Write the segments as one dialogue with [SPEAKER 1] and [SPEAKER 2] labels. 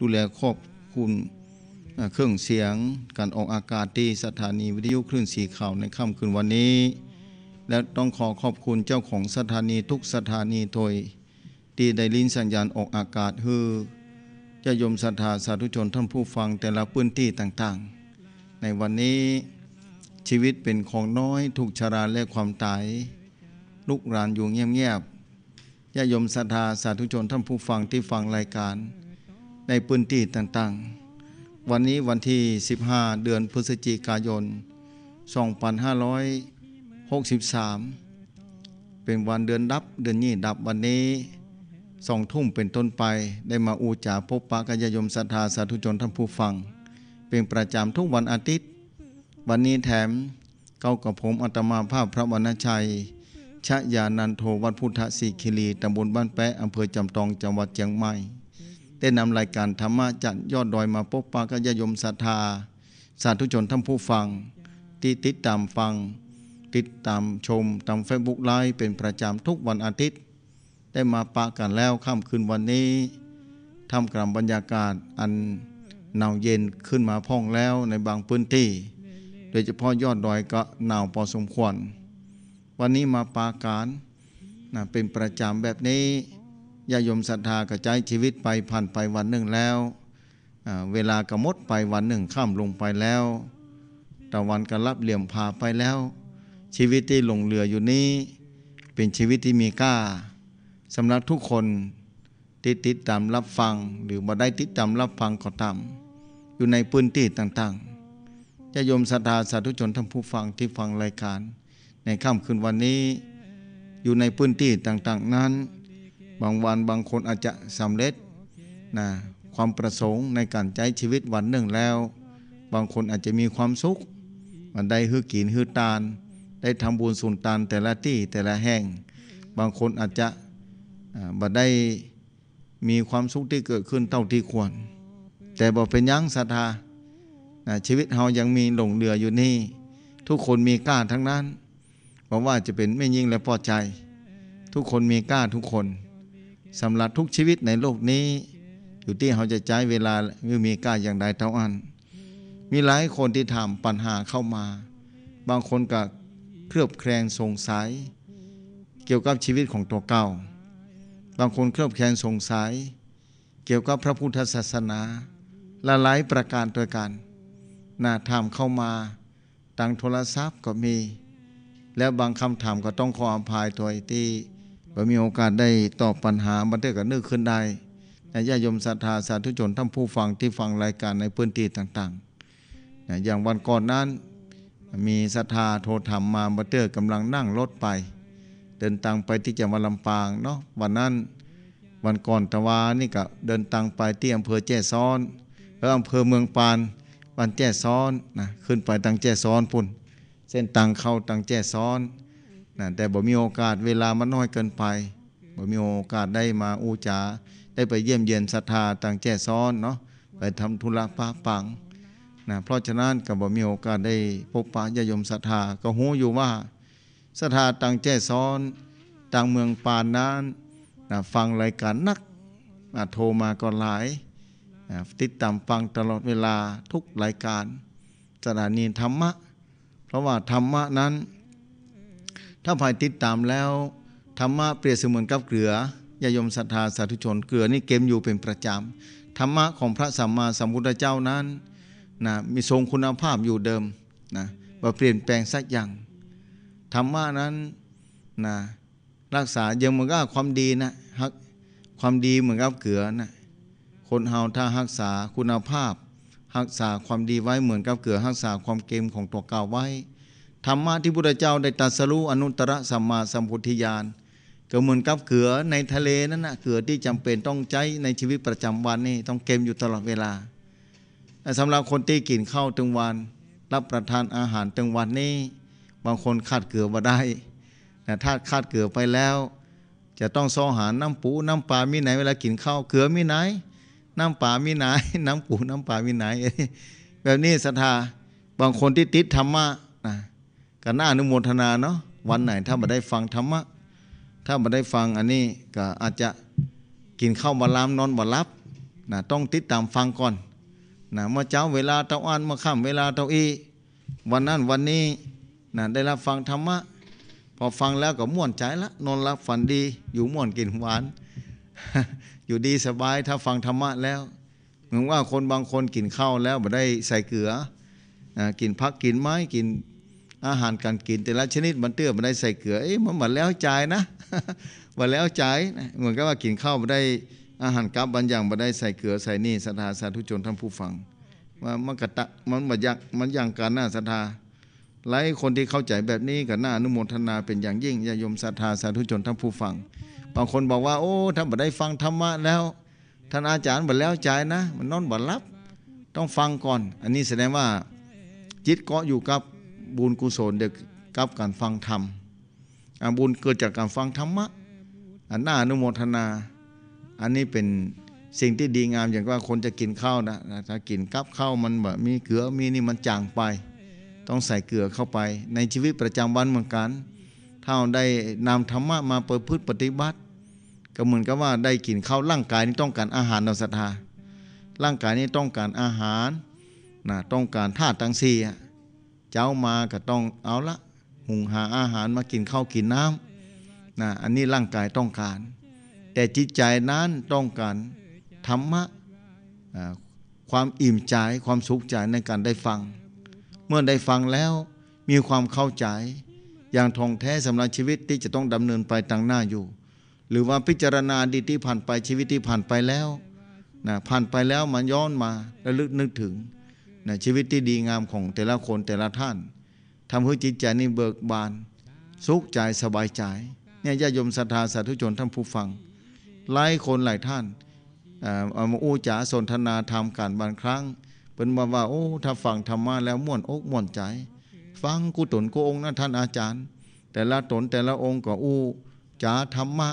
[SPEAKER 1] ดูแลครอบคุณเครื่องเสียงการออกอากาศที่สถานีวิทยุคลื่นสีข่าวในค่ำคืนวันนี้ และต้องขอขอบคุณเจ้าของสถานีทุกสถานีโทยที่ได้ลิ้นสัญญาณออกอากาศฮือจะยมศรัทธาสาธุชนท่านผู้ฟังแต่ละพื้นที่ต่างๆ ในวันนี้ชีวิตเป็นของน้อยถูกชราและความตายลุกหลานอยู่เงียบๆญายมศรัทธาสาธุชนท่านผู้ฟังที่ฟังรายการในพื้นที่ต่างๆ วันนี้วันที่ 15 เดือนพฤศจิกายน 2563 เป็นวันเดือนดับเดือนนี้ดับวันนี้สองทุ่มเป็นต้นไปได้มาอูจาพบปะกัญยมศรัทธาสาธุชนท่านผู้ฟังเป็นประจำทุกวันอาทิตย์ วันนี้แถมเก้ากับผมอัตมาภาพพระวรรณชัยชะยานันโทวัดพุทธศีคิรีตำบลบ้านแปะอำเภอจำตองจังหวัดเชียงใหม่ได้นำรายการธรรมะจัดยอดดอยมาพบปะกับญาโยมศรัทธา สาธุชนท่านผู้ฟัง ที่ติดตามฟัง ติดตามชมตามเฟซบุ๊กไลฟ์เป็นประจำทุกวันอาทิตย์ ได้มาปะกันแล้วค่ำคืนวันนี้ทำกลรมบรรยากาศอันหนาวเย็นขึ้นมาพ่องแล้วในบางพื้นที่ โดยเฉพาะยอดดอยก็หนาวพอสมควร วันนี้มาปาการนะเป็นประจำแบบนี้ญาโยมศรัทธากระจายชีวิตไปผ่านไปวันหนึ่งแล้วเวลากระมดไปวันหนึ่งข้ามลงไปแล้วตะวันกระลับเหลี่ยมพาไปแล้ว ชีวิตที่หลงเหลืออยู่นี้เป็นชีวิตที่มีล้าสำหรับทุกคน ที่ติดตามรับฟังหรือบ่ได้ติดตามรับฟังก็ตามอยู่ในพื้นที่ต่างๆญาโยมศรัทธาสาธุชนท่านผู้ฟังที่ฟังรายการ ในค่ำคืนวันนี้อยู่ในพื้นที่ต่างๆนั้นบางวันบางคนอาจจะสำเร็จนะความประสงค์ในการใช้ชีวิตวันหนึ่งแล้ว บางคนอาจจะมีความสุขมันได้ฮือกินฮือตานได้ทำบุญสุนตานแต่ละที่แต่ละแห่ง บางคนอาจจะบ่ได้มีความสุขที่เกิดขึ้นเท่าที่ควร แต่บอกเป็นยั้งศรัทธาชีวิตเรายังมีหลงเหลืออยู่นี่ ทุกคนมีกล้าทั้งนั้นเพราะว่าจะเป็นไม่ยิ่งและพอใจทุกคนมีกล้าทุกคนสำหรับทุกชีวิตในโลกนี้ อยู่ที่เขาจะใช้เวลาือมีกาอย่างใดเท่าอันมีหลายคนที่ถามปัญหาเข้ามา บางคนก็เครือบแคลงสงสัย เกี่ยวกับชีวิตของตัวเก่า บางคนเครือบแคลงสงสัย เกี่ยวกับพระพุทธศาสนา ละหลายประการตัวกันน่าถามเข้ามาตังโทรศัพท์ก็มี แล้วบางคำถามก็ต้องขออภัยตัวที่ก็มีโอกาสได้ตอบปัญหาบันเทิงกับนึกขึ้นได้นญาติโยมศรัทธาสาธุชนท่านผู้ฟังที่ฟังรายการในพื้นที่ต่างๆ อย่างวันก่อนนั้น มีศรัทธาโทรธรรมมาบันเทิงกำลังนั่งรถไป เดินทางไปที่จังหวัดลำปางเนาะวันนั้นวันก่อนตะวานี่ก็เดินทางไปที่อำเภอแจ้ซ้อนแล้วอำเภอเมืองปาน วันแจ้ซ้อนนะขึ้นไปตังแจ้ซ้อนปุ่น เส้นตังเข้าตังแจ้ซ้อนนะแต่บ่ มีโอกาส เวลามันน้อยเกินไป บ่ มีโอกาส ได้มาอูจาได้ไปเยี่ยมเยียนศรัทธาต่างแจ้ซ้อน เนาะไปทำธุระปะาปังนะเพราะฉะนั้นก็บ่ มีโอกาสได้พบปะญาโยมศรัทธา ก็หูอยู่ว่า ศรัทธาต่างแจ้ซ้อน ต่างเมืองปานนั้นนะฟังรายการนักโทรมากนหลายนะติดตามฟังตลอดเวลาทุกรายการ สถานีธรรมะ เพราะว่าธรรมะนั้นถ้าภายติดตามแล้ว ธรรมะเปรียบเสมือนกับเกลือยายมศรัทธาสาธุชนเกลือนี่เกมอยู่เป็นประจำธรรมะของพระสัมมาสัมพุทธเจ้านั้นนะมีทรงคุณภาพอยู่เดิมนะว่าเปลี่ยนแปลงสักอย่างธรรมะนั้นนะรักษายังเหมือนกับความดีนะฮักความดีเหมือนกับเกลือนะคนเฮาถ้ารักษาคุณภาพรักษาความดีไว้เหมือนกับเกลือรักษาความเกมของตัวเก่าไว้ธรรมะที่พุทธเจ้าได้ตรัสรู้อนุตตรสัมมาสัมพุทธิญาณก็เหมือนกับเกลือในทะเลนั่นนะเกลือที่จำเป็นต้องใช้ในชีวิตประจำวันนี่ต้องเก็มอยู่ตลอดเวลาสำหรับคนที่กินข้าวตึงวัน รับประทานอาหารตึงวันนี่บางคนขาดเกลือมาได้แต่ถ้าขาดเกลือไปแล้ว จะต้องซอหาน้ำปูน้ำปลามีไหนเวลากินข้าวเกลือมีไหน น้ำปลามีไหน น้ำปูน้ำปลามีไหน แบบนี้ศรัทธาบางคนที่ติดธรรมะก็น่าอนุโมทนาเนาะวันไหนถ้ามาได้ฟังธรรมะถ้ามาได้ฟังอันนี้ก็อาจจะกินข้าวมาลามนอนบารับนะต้องติดตามฟังก่อนนะเมื่อเช้าเวลาเต้าอันเมื่อค่ำเวลาเต้าอีวันนั้นวันนี้นะได้รับฟังธรรมะ พอฟังแล้วก็ม่วนใจละนอนรับฝันดี อยู่ม่วนกินหวาน อยู่ดีสบายถ้าฟังธรรมะแล้วเหมือนว่าคนบางคนกินข้าวแล้วม่ได้ใส่เกลือกินพักกินไม้กินอาหารการกินแต่ละชนิดมันเตื้อมันได้ใส่เกลือเอ๊ะมันหมดแล้วใจนะหมดแล้วใจ เหมือนกับว่ากินข้าวมาได้อาหารกับบางอย่างมาได้ใส่เกลือใส่นี่ศรัทธาสาธุชนท่านผู้ฟัง ว่ามันกระตะมันมนยักมันยังการหน้าศรัทธาหลายคนที่เข้าใจแบบนี้กับหน้าอนุโมทนาเป็นอย่างยิ่งญาโยมศรัทธาสาธุชนท่านผู้ฟังบางคนบอกว่า โอ้ท่านบนได้ฟังธรรมะแล้วท่านอาจารย์บดแล้วใจนะ มันนอนบ่รับ ต้องฟังก่อน อันนี้แสดงว่าจิตเกาะอยู่กับบุญกุศลเด็กกับการฟังธรรมบุญเกิดจากการฟังธรรมะอันหน้าอนุโมทนา อันนี้เป็นสิ่งที่ดีงามอย่างว่าคนจะกินข้าวนะถ้า กินกับข้าวมันแบบมีเกลือมีนี่มันจางไป ต้องใส่เกลือเข้าไปในชีวิตประจำวันเหมือนกันถ้าได้นำธรรมะมาประพืชปฏิบัติ ก็เหมือนกับว่าได้กินข้าวร่างกายนี้ต้องการอาหารนรสศรัทธาร่างกายนี้ต้องการอาหารนะต้องการธาตุตั้งสี่เจ้ามาก็ต้องเอาละหุงหาอาหารมากินข้าวกินน้ำนะอันนี้ร่างกายต้องการ แต่จิตใจนั้นต้องการธรรมะความอิ่มใจความสุขใจในการได้ฟัง เมื่อได้ฟังแล้วมีความเข้าใจ อย่างทองแท้สำหรับชีวิตที่จะต้องดำเนินไปต่างหน้าอยู่ หรือว่าพิจารณาดีที่ผ่านไปชีวิตที่ผ่านไปแล้วนะผ่านไปแล้วมันย้อนมาและลึกนึกถึงนะชีวิตที่ดีงามของแต่ละคนแต่ละท่านทำให้จิตใจนี่เบิกบาน สุขใจสบายใจเนี่ยญาติโยมศรัทธาสาธุชนท่านผู้ฟังหลายคนหลายท่านเอามาอู้จ๋าสนทนาธรรมการบางครั้งเป็นมาว่าโอ้ถ้าฟังธรรมะแล้วม่วนอกม่วนใจ ฟังกุตนกูองค์นะท่านอาจารย์ แต่ละตนแต่ละองค์ก็อู้จ๋าธรรมะ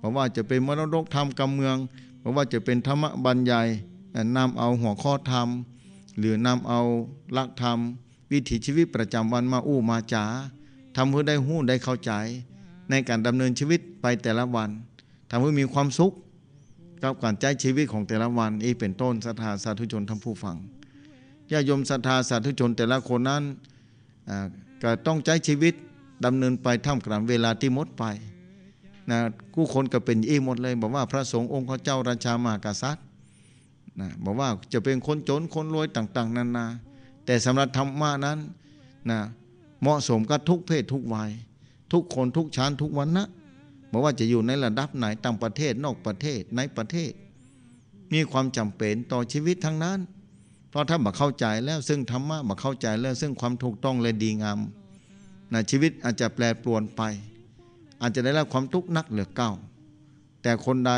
[SPEAKER 1] บอกว่าจะเป็นมรดกธรรมกำเมืองบอกว่าจะเป็นธรรมะบรรยายนำเอาหัวข้อธรรมหรือนำเอาหลักธรรมวิถีชีวิตประจำวันมาอู้มาจาทำเพื่อได้หู้ได้เข้าใจ ในการดำเนินชีวิตไปแต่ละวันทำื่อมีความสุขกับการใช้ชีวิตของแต่ละวันอีเป็นต้นศรัทธาสาธุชนทั้งผู้ฟังญาโยมศรัทธาสาธุชนแต่ละคนนั้นก็ต้องใช้ชีวิตดำเนินไปท่ามกลางเวลาที่หมดไปนะกู้คนก็เป็นอีหมดเลยบอกว่าพระสงฆ์องค์ข้าเจ้าราชามากษัตริยนะบอกว่าจะเป็นคนจนคนรวยต่าง ๆนานา แต่สำหรับธรรมะนั้นนะเหมาะสมกับทุกเพศทุกวัยทุกคนทุกชั้นทุกวันนะบอกว่าจะอยู่ในระดับไหนต่างประเทศนอกประเทศในประเทศ มีความจำเป็นต่อชีวิตทั้งนั้น เพราะถ้าบักเข้าใจแล้วซึ่งธรรมะบักเข้าใจแล้วซึ่งความถูกต้องและดีงามนะชีวิตอาจจะแปรปรวนไป อาจจะได้รับความทุกข์นักเหลือเก่าแต่คนใด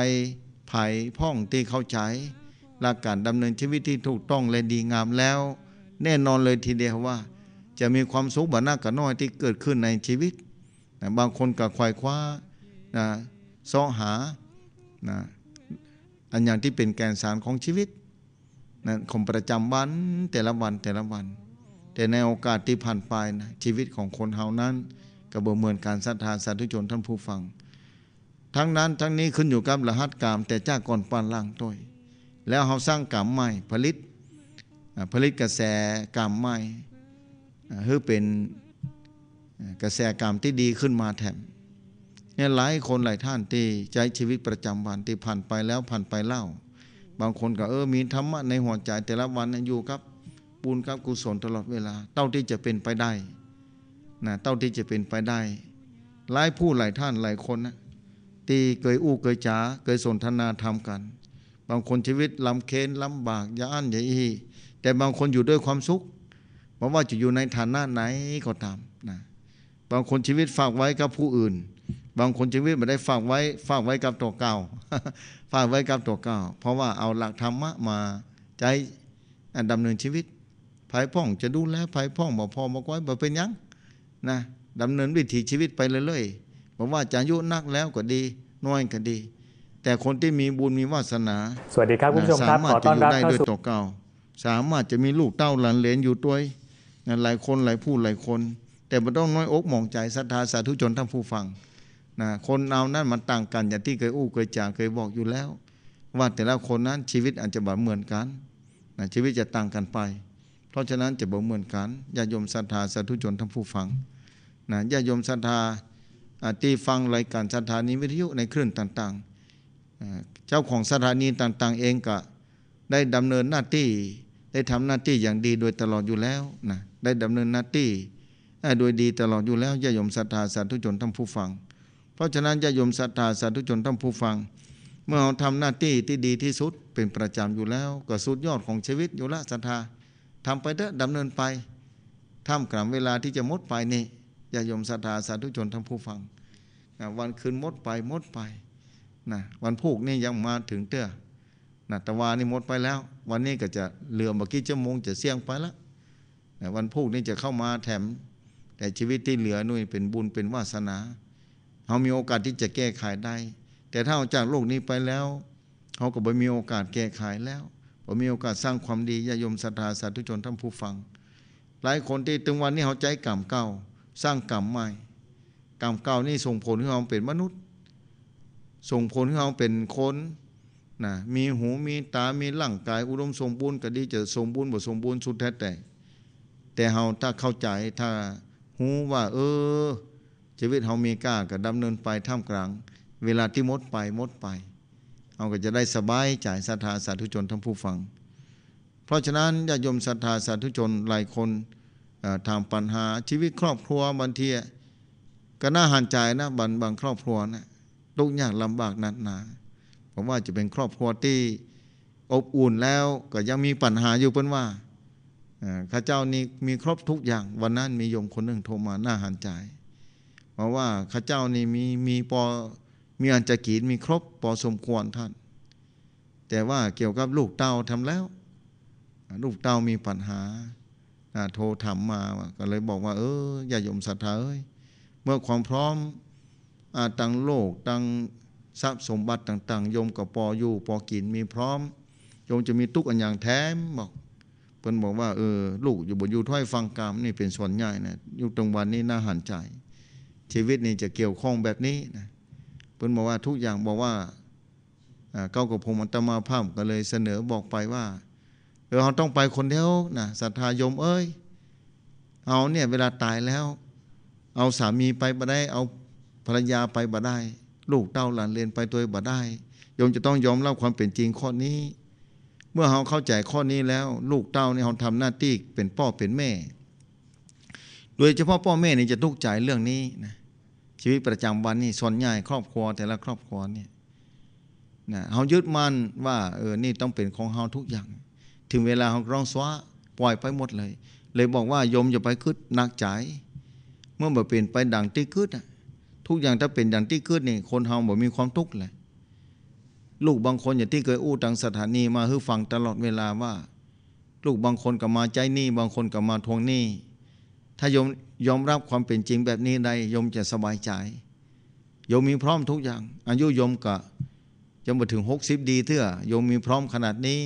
[SPEAKER 1] ไผ่พ่องที่เข้าใจหลักการดำเนินชีวิตที่ถูกต้องและดีงามแล้ว แน่นอนเลยทีเดียวว่า จะมีความสุขบ้านากับน้อยที่เกิดขึ้นในชีวิตนะบางคนก็ควายคว้านะซสาะหานะอันอย่างที่เป็นแกนสารของชีวิตนะของประจำวันแต่ละวันแต่ละวัน แต่ในโอกาสที่ผ่านไปนะชีวิตของคนเฮานั้นกับบ่เหมือนการศรัทธาสาธุชนท่านผู้ฟัง ทั้งนั้นทั้งนี้ขึ้นอยู่กับรหัสกรรมแต่จ้าก่อนปานล่างตัวแล้วเขาสร้างกรรมใหม่ผลิตผลิตกระแสกรรมใหม่คือเป็นกระแสกรรมที่ดีขึ้นมาแถมเนี่ยหลายคนหลายท่าน ที่ใช้ชีวิตประจำวันที่ผ่านไปแล้วผ่านไปเล่าบางคนก็เออมีธรรมะในหัวใจ แต่ละวันอยู่ครับปูนครับกุศลตลอดเวลาเต่าที่จะเป็นไปได้นะเต่าที่จะเป็นไปได้ หลายผู้หลายท่านหลายคนนะที่เคยอู้เคยจ๋าเคยสนทนาทำกันบางคนชีวิตลำเค็นลำบากยานยาอี แต่บางคนอยู่ด้วยความสุขไม่ว่าจะอยู่ในฐานะไหนก็ตามนะ บางคนชีวิตฝากไว้กับผู้อื่น บางคนชีวิตไม่ได้ฝากไว้ฝากไว้กับตัวเก่า ฝากไว้กับตัวเก่า เพราะว่าเอาหลักธรรมะมาใจดำเนินชีวิตภายพ่องจะดูแลภายพ่องบกพอา่ก้อยบ่เป็นยังนะดำเนินวิถีชีวิตไปเรื่อยๆบอกว่าจะอายุนักแล้วก็ดีน้อยก็ดีแต่คนที่มีบุญมีวาสนา สวัสดีครับคุณผู้ชมครับรถจ้อนยับเข้า้วยตัวเก่าสามารถจะมีลูกเต้าหลานเลนอยู่ด้วยหลายคนหลายผู้หลายคน แต่มันต้องน้อยอกมองใจศรัทธาสาธุชนท่านผู้ฟังนะคนเอานั้นมันต่างกัน อย่างที่เคยอู้เคยจาเคยบอกอยู่แล้ว ว่าแต่ละคนนั้นชีวิตอาจจะบ่เหมือนกันนะชีวิตจะต่างกันไป เพราะฉะนั้นจะบ่เหมือนกันญาโยมศรัทธาสาธุชนท่านผู้ฟังนะญาโยมศรัทธาที่ฟังรายการศรัทธานิวิทยุในเครื่องต่างเจ้าของสถานีต่างๆเองก็ได้ดำเนินหน้าที่ได้ทำหน้าที่อย่างดีโดยตลอดอยู่แล้วนะได้ดำเนินหน้าที่โดยดีตลอดอยู่แล้วญาโยมศรัทธาสาธุชนท่านผู้ฟัง เพราะฉะนั้นญาโยมศรัทธาสาธุชนท่านผู้ฟังเมื่อเราทำหน้าที่ที่ดีที่สุดเป็นประจำอยู่แล้ว ก็สุดยอดของชีวิตอยู่ละศรัทธาทำไปเถอะดำเนินไปท่ามกลางเวลาที่จะมดไปนี่ญาโยมศรัทธาสาธุชนท่านผู้ฟังวันคืนมดไปมดไปนะวันพุกนี่ยังมาถึงเตื้อนะตะวานี่หมดไปแล้ว วันนี้ก็จะเหลือเมื่อกี้ชั่วโมงจะเสี่ยงไปแล้วนะวันพุกนี่จะเข้ามาแถม แต่ชีวิตที่เหลือนุ่ยเป็นบุญเป็นวาสนา เขามีโอกาสที่จะแก้ไขได้ แต่ถ้าออกจากโลกนี้ไปแล้ว เขาก็ไม่มีโอกาสแก้ไขแล้วม่มีโอกาสสร้างความดีญาโยมศรัทธาสาธุชนท่านผู้ฟัง หลายคนที่ถึงวันนี้เขาใจกรรมเก่าสร้างกรรมใหม่ กรรมเก่านี่ส่งผลให้เขาเป็นมนุษย์ส่งผลให้เราเป็นคนนะมีหูมีตามีร่างกาย อุดมสมบูรณ์ก็ดีจะสมบูรณ์บ่สมบูรณ์สุดแท้แต่ แต่เราถ้าเข้าใจถ้าหูว่า เออ ชีวิตเรามีกล้าก็ดำเนินไปท่ามกลางเวลาที่มดไปมดไปเราก็จะได้สบายใจศรัทธาสาธุชนทั้งผู้ฟัง เพราะฉะนั้นญาติโยมศรัทธาสาธุชนหลายคนทางปัญหาชีวิตครอบครัวบางทีก็น่าหันใจนะบางบางครอบครัวนะทุกอย่างลำบากนักหนาผมว่าจะเป็นครอบครัวที่อบอุ่นแล้วก็ยังมีปัญหาอยู่เพิ่นว่าข้าเจ้านี่มีครบทุกอย่างวันนั้นมีโยมคนหนึ่งโทรมาหน้าหันใจ เพราะว่าข้าเจ้านี่มีมีปอมีอันจะกีดมีครบปอสมควรท่าน แต่ว่าเกี่ยวกับลูกเต้าทำแล้ว ลูกเต้ามีปัญหาโทรถามมา ก็เลยบอกว่าเอออย่าโยมศรัทธาเอ้ยเมื่อความพร้อมตังโลกตังทรัพย์สมบัติต่างๆโยมกับปออยู่ปอกินมีพร้อมโยมจะมีตุกอันอย่างแท้บอกเพิ่นบอกว่าเออลูกอยู่บนอยู่ถ้อยฟังกรรมนี่เป็นส่วนใหญ่นะอยู่ตรงวันนี้น่าหันใจ ชีวิตนี่จะเกี่ยวข้องแบบนี้นะเพิ่นบอกว่าทุกอย่างบอกว่า เก้ากับพงอันตมาภาพก็เลยเสนอบอกไปว่าเออเราต้องไปคนเดียวนะศรัทธาโยมเอ้ยเอาเนี่ย เวลาตายแล้ว เอาสามีไปไ่ได้ เอาภรรยาไปบ่ได้ ลูกเต้าหลานเลนไปตัวบ่ได้โยมจะต้องยอมรับความเป็นจริงข้อนี้ เมื่อเขาเข้าใจข้อนี้แล้ว ลูกเต้าเนี่ยเขาทำหน้าที่เป็นพ่อเป็นแม่ โดยเฉพาะพ่อแม่เนี่ยจะทุกข์ใจเรื่องนี้นะชีวิตประจำวันนี่ส่วนใหญ่ครอบครัวแต่ละครอบครัวเนี่ยนะเขายึดมั่นว่าเออ นี่ต้องเป็นของเขาทุกอย่าง ถึงเวลาเขาร้องสวะปล่อยไปหมดเลย เลยบอกว่าโยมอย่าไปคืดหนักใจ เมื่อมาเปลี่ยนไปดังที่คืดอ่ะทุกอย่างถ้าเป็นอย่างที่ขึ้นนี่คนเฮาบ่มีความทุกข์แหละลูกบางคนอย่างที่เคยอู้ตังสถานีมาฮือฟังตลอดเวลาว่า ลูกบางคนก็มาใจหนี้บางคนก็มาทวงหนี้ถ้ายมยอมรับความเป็นจริงแบบนี้ได้ยมจะสบายใจยยมมีพร้อมทุกอย่าง อายุยยมก็ยมมาถึงหกสิบดีเถอะโยมมีพร้อมขนาดนี้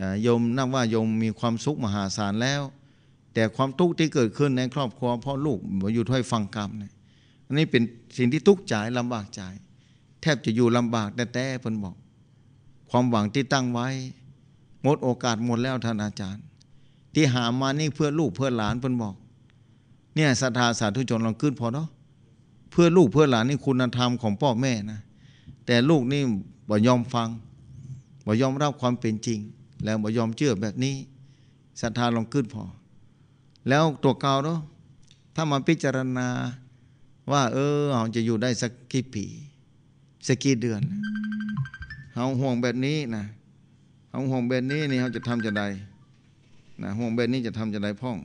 [SPEAKER 1] ยยมนับว่ายยมมีความสุขมหาศาลแล้ว แต่ความทุกข์ที่เกิดขึ้นในครอบครัวพ่อลูกอยู่ถ้อยฟังกรรมเนี่ยันนี้เป็นสิ่งที่ทุกข์ใจลำบากใจแทบจะอยู่ลำบากแต่แต่ผพบอก ความหวังที่ตั้งไว้หมดโอกาสหมดแล้วท่านอาจารย์ ที่หามานี่เพื่อลูกเพื่อหลานผพบอก เนี่ยศรัทธาสาธุชนลองขึ้นพอเนาะเพื่อลูกเพื่อหลานนี่คุณธรรมของพ่อแม่นะ แต่ลูกนี่บ่ยอมฟังบ่ยอมรับความเป็นจริง แล้วบ่ยอมเชื่อแบบนี้ศรัทธาลองขึ้นพอแล้วตัวเก่าเนาะถ้ามาพิจารณาว่าเออเราจะอยู่ได้สักกี่ปีสักกี่เดือนเราห่วงแบบนี้นะเอาห่วงแบบนี้นี่เราจะทำจะใดนะห่วงแบบนี้จะทำจะใดพ่อง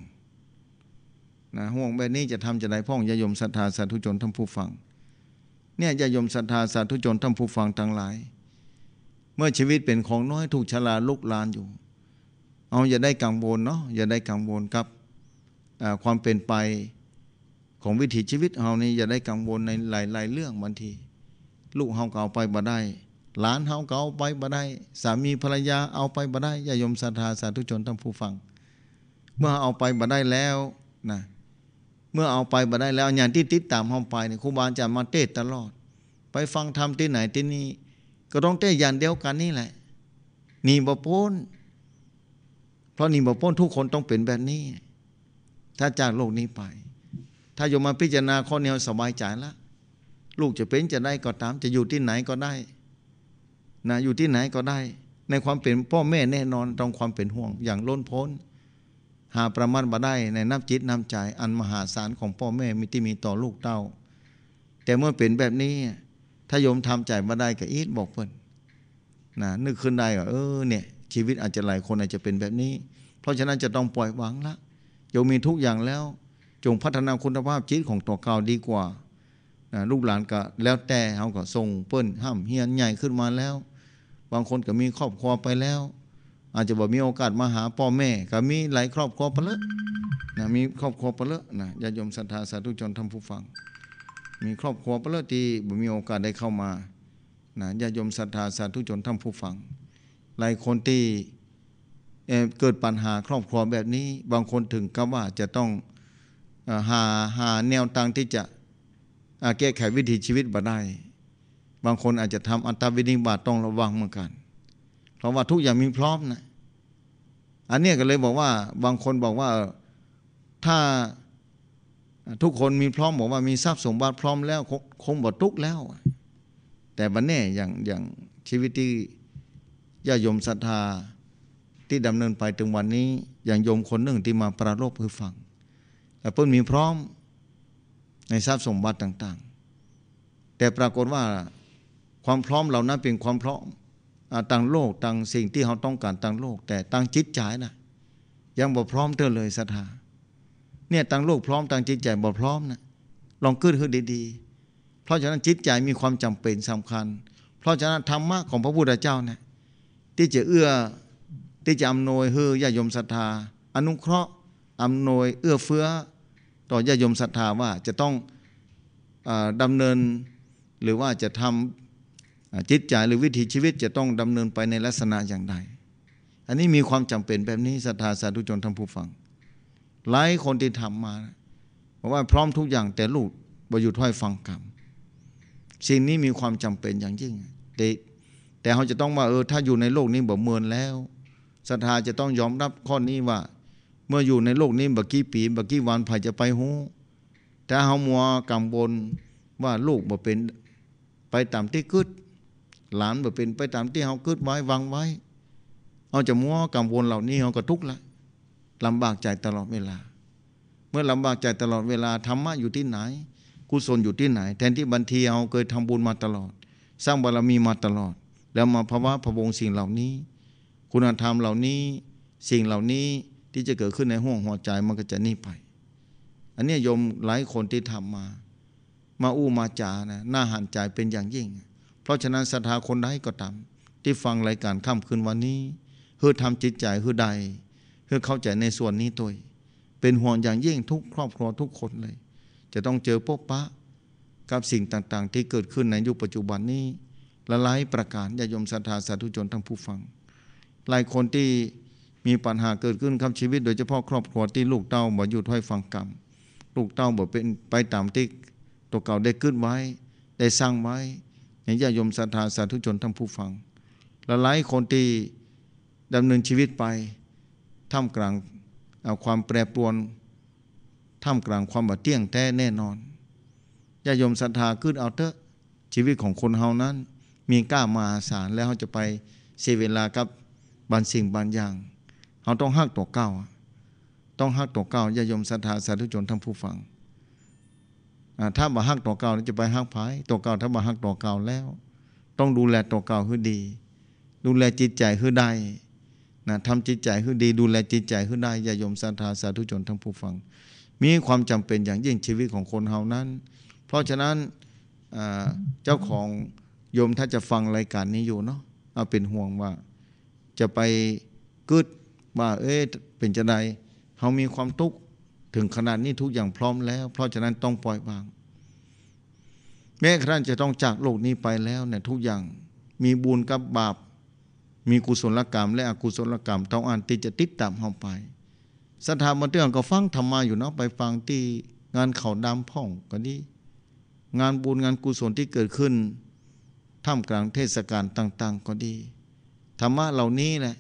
[SPEAKER 1] นะห่วงแบบนี้จะทำจะใดพ่องยายมศรัทธาสาธุชนท่านผู้ฟัง เนี่ยยายมศรัทธาสาธุชนท่านผู้ฟังทั้งหลาย เมื่อชีวิตเป็นของน้อยถูกชะลาลุกลานอยู่เอาอย่าได้กังวลเนาะอย่าได้กังวลครับความเป็นไปของวิถีชีวิตเฮานี่อย่าได้กังวลในหลาย ๆเรื่องบางที ลูกเฮาเก่าไปบ่ได้ หลานเฮาเก่าไปบ่ได้ สามีภรรยาเอาไปบ่ได้ญาโยมศรัทธาสาธุชนทั้งผู้ฟัง เมื่อเอาไปบ่ได้แล้วนะ เมื่อเอาไปบ่ได้แล้วอย่างที่ติดตามเฮาไปนี่ครูบาอาจารย์มาเทศตลอด ไปฟังธรรมที่ไหนที่นี่ก็ต้องเทศอย่างเดียวกันนี่แหละ นี่บ่พ้น เพราะนี่บ่พ้นทุกคนต้องเป็นแบบนี้ ถ้าจากโลกนี้ไปถ้าโยมมาพิจารณาข้อแนวสบายใจแล้วลูกจะเป็นจะได้ก็ตามจะอยู่ที่ไหนก็ได้ นะ อยู่ที่ไหนก็ได้ ในความเป็นพ่อแม่แน่นอนตรงความเป็นห่วงอย่างล้นพ้น หาประมาณมาได้ ในน้ำจิตน้ำใจอันมหาศาลของพ่อแม่มีที่มีต่อลูกเต้า แต่เมื่อเป็นแบบนี้ ถ้าโยมทำใจมาได้ก็อีทบอกเพื่อนนะนึกขึ้นได้ก็เออเนี่ย ชีวิตอาจจะหลายคนอาจจะเป็นแบบนี้ เพราะฉะนั้นจะต้องปล่อยวางละโยมมีทุกอย่างแล้วจงพัฒนาคุณภาพชีวิตของตัวเขาดีกว่าลูกหลานก็แล้วแต่เขาก็ส่งเปิ้นห้ามเฮียนใหญ่ขึ้นมาแล้ว บางคนก็มีครอบครัวไปแล้ว อาจจะบอกมีโอกาสมาหาพ่อแม่ก็มีหลายครอบครัวไปแล้วนะมีครอบครัวไปแล้วนะญาติโยมศรัทธาสาธุชนทำผู้ฟัง มีครอบครัวไปแล้วที่มีโอกาสได้เข้ามานะญาติโยมศรัทธาสาธุชนทำผู้ฟังหลายคนที่เเกิดปัญหาครอบครัวแบบนี้บางคนถึงกับว่าจะต้องหาหาแนวทางที่จะแก้ไขวิถีชีวิตมาได้ บางคนอาจจะทำอัตวินิบาตต้องระวังเหมือนกัน เพราะว่าทุกอย่างมีพร้อมนะอันนี้ก็เลยบอกว่า บางคนบอกว่าถ้าทุกคนมีพร้อมบอกว่ามีทรัพย์สมบัติพร้อมแล้วคงหมดทุกแล้ว แต่บันแน่อย่างอย่าง ชีวิตที่ญาโยมศรัทธาที่ดำเนินไปถึงวันนี้อย่างโยมคนหนึ่งที่มาประโลมเพื่อฟังเพิ่นมีพร้อมในทรัพย์สมบัติต่าง ๆ แต่ปรากฏว่าความพร้อมเหล่านั้นเป็นความพร้อมต่างโลกต่างสิ่งที่เขาต้องการต่างโลก แต่ต่างจิตใจนะยังบ่พร้อมเธอเลยศรัทธาเนี่ยต่างโลกพร้อมต่างจิตใจบ่พร้อมนะลองขึ้นขึ้นดีๆเพราะฉะนั้นจิตใจมีความจำเป็นสำคัญ เพราะฉะนั้นธรรมะของพระพุทธเจ้าเนี่ยที่จะเอื้อที่จะอำนวยเฮือยายมศรัทธาอนุเคราะห์อำนวยเอื้อเฟื้อต่อญาติโยมศรัทธาว่าจะต้องอดำเนินหรือว่าจะทำจิตใจหรือวิถีชีวิตจะต้องดำเนินไปในลักษณะอย่างใด อันนี้มีความจำเป็นแบบนี้ศรัทธาสาธุชนทำผู้ฟังหลายคนที่ทำมาบอกว่าพร้อมทุกอย่างแต่ลูกบอยุ่ถห้อยฟังกรรมสิ่งนี้มีความจำเป็นอย่างยิ่งแต่ แต่เขาจะต้องว่าเออถ้าอยู่ในโลกนี้บ่เมินแล้วศรัทธาจะต้องยอมรับข้อนี้ว่าเมื่ออยู่ในโลกนี้บักกี้ปีบักกี้วันไยจะไปหูถ้าเฮามัวกังวลว่าลูกบ่เป็นไปตามที่คืดหลานบ่เป็นไปตามที่เฮาคืดไว้วางไว้เอาจะมัวกังวลเหล่านี้เฮาก็ทุกข์ละลำบากใจตลอดเวลา เมื่อลำบากใจตลอดเวลาธรรมะอยู่ที่ไหนกุศลอยู่ที่ไหน แทนที่บันทีเอาเคยทำบุญมาตลอด สร้างบารมีมาตลอด แล้วมาภาวะพวงสิ่งเหล่านี้ คุณธรรมเหล่านี้สิ่งเหล่านี้ที่จะเกิดขึ้นในห้วงหัวใจมันก็จะนี่ไป อันนี้โยมหลายคนที่ทำมา มาอู้มาจานะน่าหันใจเป็นอย่างยิ่ง เพราะฉะนั้นศรัทธาคนใดก็ตามที่ฟังรายการค่ำคืนวันนี้เพื่อทำจิตใจเพื่อใดเพื่อเข้าใจในส่วนนี้ตัวเป็นห่วงอย่างยิ่งทุกครอบครัวทุกคนเลย จะต้องเจอพบปะกับสิ่งต่างๆ ที่เกิดขึ้นในยุคปัจจุบันนี้ละลายประการอย่าโยมศรัทธาสาธุชนทั้งผู้ฟัง หลายคนที่มีปัญหาเกิดขึ้นครับชีวิตโดยเฉพาะครอบครัวที่ลูกเต้าบ่หยุดห้อยฟังกรรม ลูกเต้าบ่เป็นไปตามที่ตัวเก่าได้ขึ้นไว้ ได้สร้างไว้ในญาโยมศรัทธาสาธุชนทั้งผู้ฟังและหลายคนที่ดำเนินชีวิตไป ท่ามกลางเอาความแปรปรวน ท่ามกลางความบ่เที่ยงแท้แน่นอนญาโยมศรัทธาขึ้นเอาเถอะชีวิตของคนเฮานั้น มีกล้ามาสารแล้วเขาจะไปเสียเวลากับบางสิ่งบางอย่างเราต้องหักตัวเก้าต้องหักตัวเก้า่ายมศรัทธาสาธุชนทั้งผู้ฟัง ถ้ามาหักตัวเก้าจะไปหักพายตัวเก้าถ้ามาหักตัวเก้าแล้ว ต้องดูแลตัวเก้าให้ดี ดูแลจิตใจให้ได้นะทำจิตใจให้ดี ดูแลจิตใจให้ได้่ายมศรัทธาสาธุชนทั้งผู้ฟัง มีความจำเป็นอย่างยิ่งชีวิตของคนเฮานั้น เพราะฉะนั้นเจ้าของโยมถ้าจะฟังรายการนี้อยู่เนาะ เอาเป็นห่วงว่าจะไปกึดว่าเอ๊ะเป็นจะไดเขามีความทุกข์ ถึงขนาดนี้ทุกอย่างพร้อมแล้ว เพราะฉะนั้นต้องปล่อยวาง แม้ครั้นจะต้องจากโลกนี้ไปแล้วเนี่ยทุกอย่างมีบุญกับบาป มีกุศลกรรมและอกุศลกรรมต้องอ่านติจะติดตามเข้าไป สถาบันเตือนก็ฟังธรรมาอยู่เนาะไปฟังที่งานเขาดำพ่องก็ดี งานบุญงานกุศลที่เกิดขึ้นท่ามกลางเทศกาลต่าง ๆ ก็ดีธรรมะเหล่านี้แหละ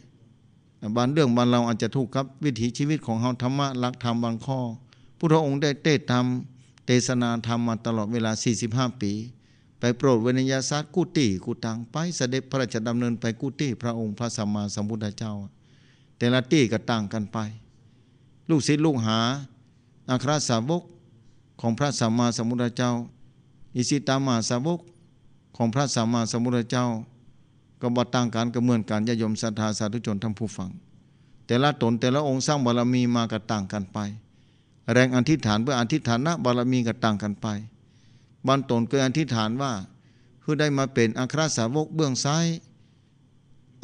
[SPEAKER 1] บางเรื่องบางเราอาจจะถูกครับวิถีชีวิตของเขาธรรมะรักธรรมบางข้อพระองค์ได้เตะธรรม เทศนาธรรมมาตลอดเวลา 45 ปี ไปโปรดเวนยศาสตร์กุฏิกุตัง ไปเสด็จพระราชดำเนินไปกุฏิพระองค์พระสัมมาสัมพุทธเจ้า แต่ละที่ก็ต่างกันไป ลูกศิษย์ลูกหา อัครสาวกของพระสัมมาสัมพุทธเจ้า อิสิตามาสาวกของพระสัมมาสัมพุทธเจ้าก็บาต่างกันก็เหมือนกันยายมศรัทธาสาธุชนทำผู้ฟัง แต่ละตนแต่ละองค์สร้างบารมีมากระต่างกันไป แรงอธิษฐานเพื่ออธิษฐานะบารมีกระต่างกันไปบางตนก็อธิษฐานว่าเพื่อได้มาเป็นอัครสาวกเบื้องซ้าย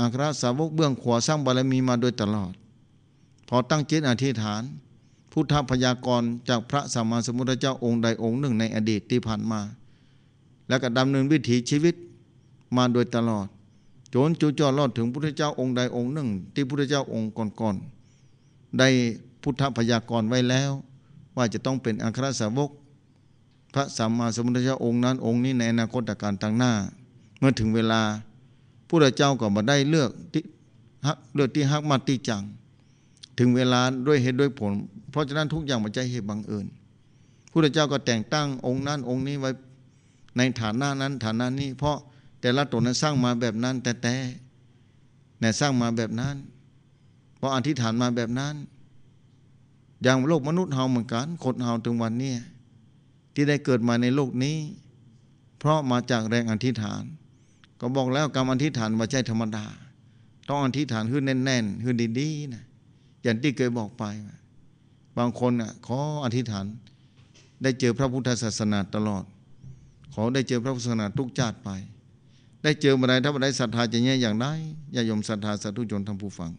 [SPEAKER 1] อัครสาวกเบื้องขวาสร้างบารมีมาโดยตลอดพอตั้งจิตอธิษฐานพุทธพยากร จากพระสัมมาสัมพุทธเจ้าองค์ใดองค์หนึ่งในอดีตที่ผ่านมา และก็ดำเนินวิถีชีวิตมาโดยตลอดจนจุจอรอดถึงพุทธเจ้าองค์ใดองค์หนึ่ง ที่พุทธเจ้าองค์ก่อนๆได้พุทธพยากรไว้แล้ว ว่าจะต้องเป็นอัครสาวก พระสัมมาสัมพุทธเจ้าองค์นั้น องค์นี้ในอนาคตการต่างหน้า เมื่อถึงเวลาพุทธเจ้าก็มาได้เลือกที่ฮเลือกที่ฮักมาติจัง ถึงเวลาด้วยเหตุด้วยผล เพราะฉะนั้นทุกอย่างมันจะเหตุบังเอิญพุทธเจ้าก็แต่งตั้งองค์นั้นองค์นี้ไว้ในฐานะนั้นฐานะนี้เพราะแต่ละตนนั้นสร้างมาแบบนั้นแต่แต่แต่สร้างมาแบบนั้น เพราะอธิษฐานมาแบบนั้นอย่างโลกมนุษย์เฮาเหมือนกันคนเฮาถึงวันนี้ ที่ได้เกิดมาในโลกนี้ เพราะมาจากแรงอธิษฐาน ก็บอกแล้วกรรมอธิษฐานมาใช่ธรรมดา ต้องอธิษฐานขึ้นแน่นแน่นขึ้นดีๆนะ อย่างที่เคยบอกไป บางคนอ่ะขออธิษฐาน ได้เจอพระพุทธศาสนาตลอด ขอได้เจอพระพุทธศาสนาทุกชาติไปได้เจอบันไดถ้าบันไดศรัทธาจะแย่อย่างไร่ายยมศรัทธาสาธุชนทั้งผู้ฟัง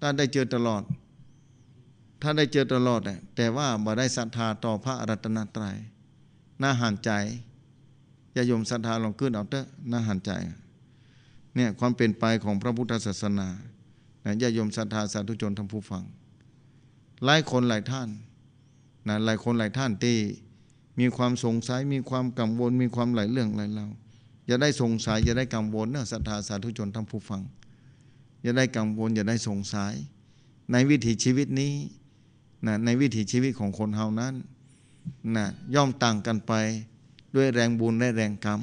[SPEAKER 1] ถ้าได้เจอตลอดถ้าได้เจอตลอดเนี่ยแต่ว่าบาได้ศรัทธาต่อพระรัตนตรยัยน่าหันใจ่ายยมศรัทธาลองขึ้นเอาเถอะน่าหันใจ เนี่ยความเป็นไปของพระพุทธศาสนา่ายยมศรัทธาสาธุชนทั้งผู้ฟังหลายคนหลายท่านนะหลายคนหลายท่านที่มีความสงสัยมีความกังวลมีความหลายเรื่องหลายเา่าอย่าได้สงสัยอย่าได้กังวลนะศรัทธาสาธุชนทั้งผู้ฟัง อย่าได้กังวลอย่าได้สงสัยในวิถีชีวิตนี้นะในวิถีชีวิตของคนเฮานั้นนะย่อมต่างกันไปด้วยแรงบุญและแรงกรรม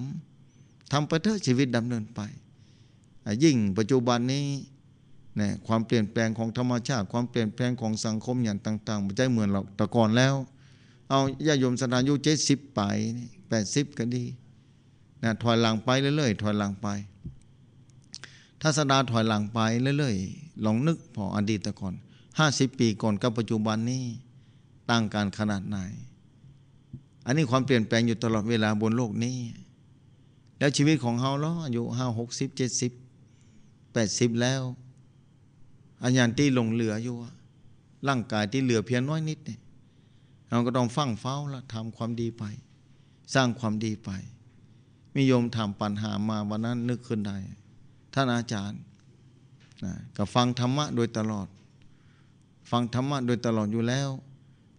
[SPEAKER 1] ทำไปเถอะชีวิตดำเนินไป ยิ่งปัจจุบันนี้นะความเปลี่ยนแปลงของธรรมชาติ ความเปลี่ยนแปลงของสังคมอย่างต่างๆไม่ใช่เหมือนเราแต่ก่อนแล้ว เอาญาโยมสนานยุเจ็ดสิบไปแปดสิบก็ดีนะถอยหลังไปเรื่อยๆ ถอยหลังไป ถ้าสดาถอยหลังไปเรื่อยๆ ลองนึกพออดีตก่อน ห้าสิบปีก่อนกับปัจจุบันนี้ ต่างกันขนาดไหน อันนี้ความเปลี่ยนแปลงอยู่ตลอดเวลาบนโลกนี้ แล้วชีวิตของเฮาลาะอายุห้าหกสิบเจ็ดสิบแปดสิบแล้วอันยันที่หลงเหลืออยู่ร่างกายที่เหลือเพียงน้อยนิดเนี่ยเราก็ต้องฟั่งเฝ้าและทำความดีไป สร้างความดีไปมีโยมถามปัญหามาวันนั้น นึกขึ้นได้ ท่านอาจารย์นะก็ฟังธรรมะโดยตลอด ฟังธรรมะโดยตลอดอยู่แล้ว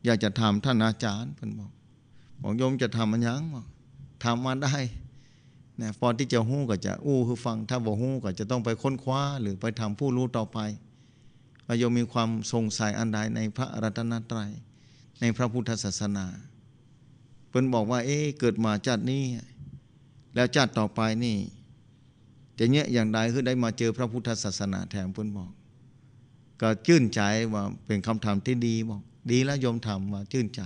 [SPEAKER 1] อยากจะถามท่านอาจารย์เพิ่นบอกบอกโยมจะทำมันยังบอกทำมาได้นะพอที่จะหู้ก็จะอู้คือฟังถ้าบอกหู้ก็จะต้องไปค้นคว้า หรือไปทำผู้รู้ต่อไปโยมมีความสงสัยอันใดในพระรัตนตรัย ในพระพุทธศาสนาเพิ่นบอกว่า เอ๊เกิดมาจัดนี้แล้วชาติต่อไปนี่จะเนี้ยอย่างใดคือได้มาเจอพระพุทธศาสนาแถมเพื่อนบอก ก็ชื่นใจว่าเป็นคำธรรมที่ดีบอก ดีแล้วยมทำมาชื่นใจ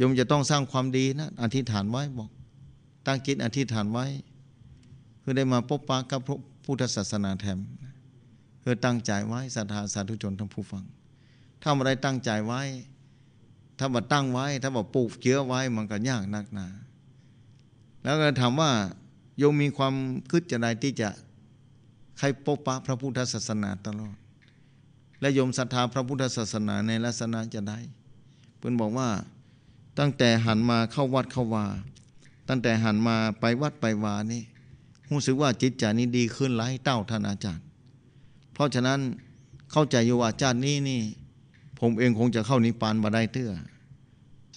[SPEAKER 1] ยมจะต้องสร้างความดีนะอธิษฐานไว้บอก ตั้งจิตอธิษฐานไว้คือได้มาพบปะกับพระพุทธศาสนาแถมคือตั้งใจไว้ศรัทธาสาธุชนทั้งผู้ฟังถ้าอะไรตั้งใจไว้ ถ้าบ่ตั้งไว้ถ้าบ่ปลูกเชื้อไว้มันก็ยากนักหนาแล้วก็ถามว่าโยมมีความคืดจะใดที่จะ ใครปกปะพระพุทธศาสนาตลอด และโยมศรัทธาพระพุทธศาสนาในลักษณะจะได้เพื่อนบอกว่าตั้งแต่หันมาเข้าวัดเข้าวา ตั้งแต่หันมาไปวัดไปวานี่รู้สึกว่าจิตใจนี้ดีขึ้นหลายเต้าท่านอาจารย์ เพราะฉะนั้นเข้าใจโยอาจารย์นี้นี่ ผมเองคงจะเข้านิพพานมาได้เตื้อ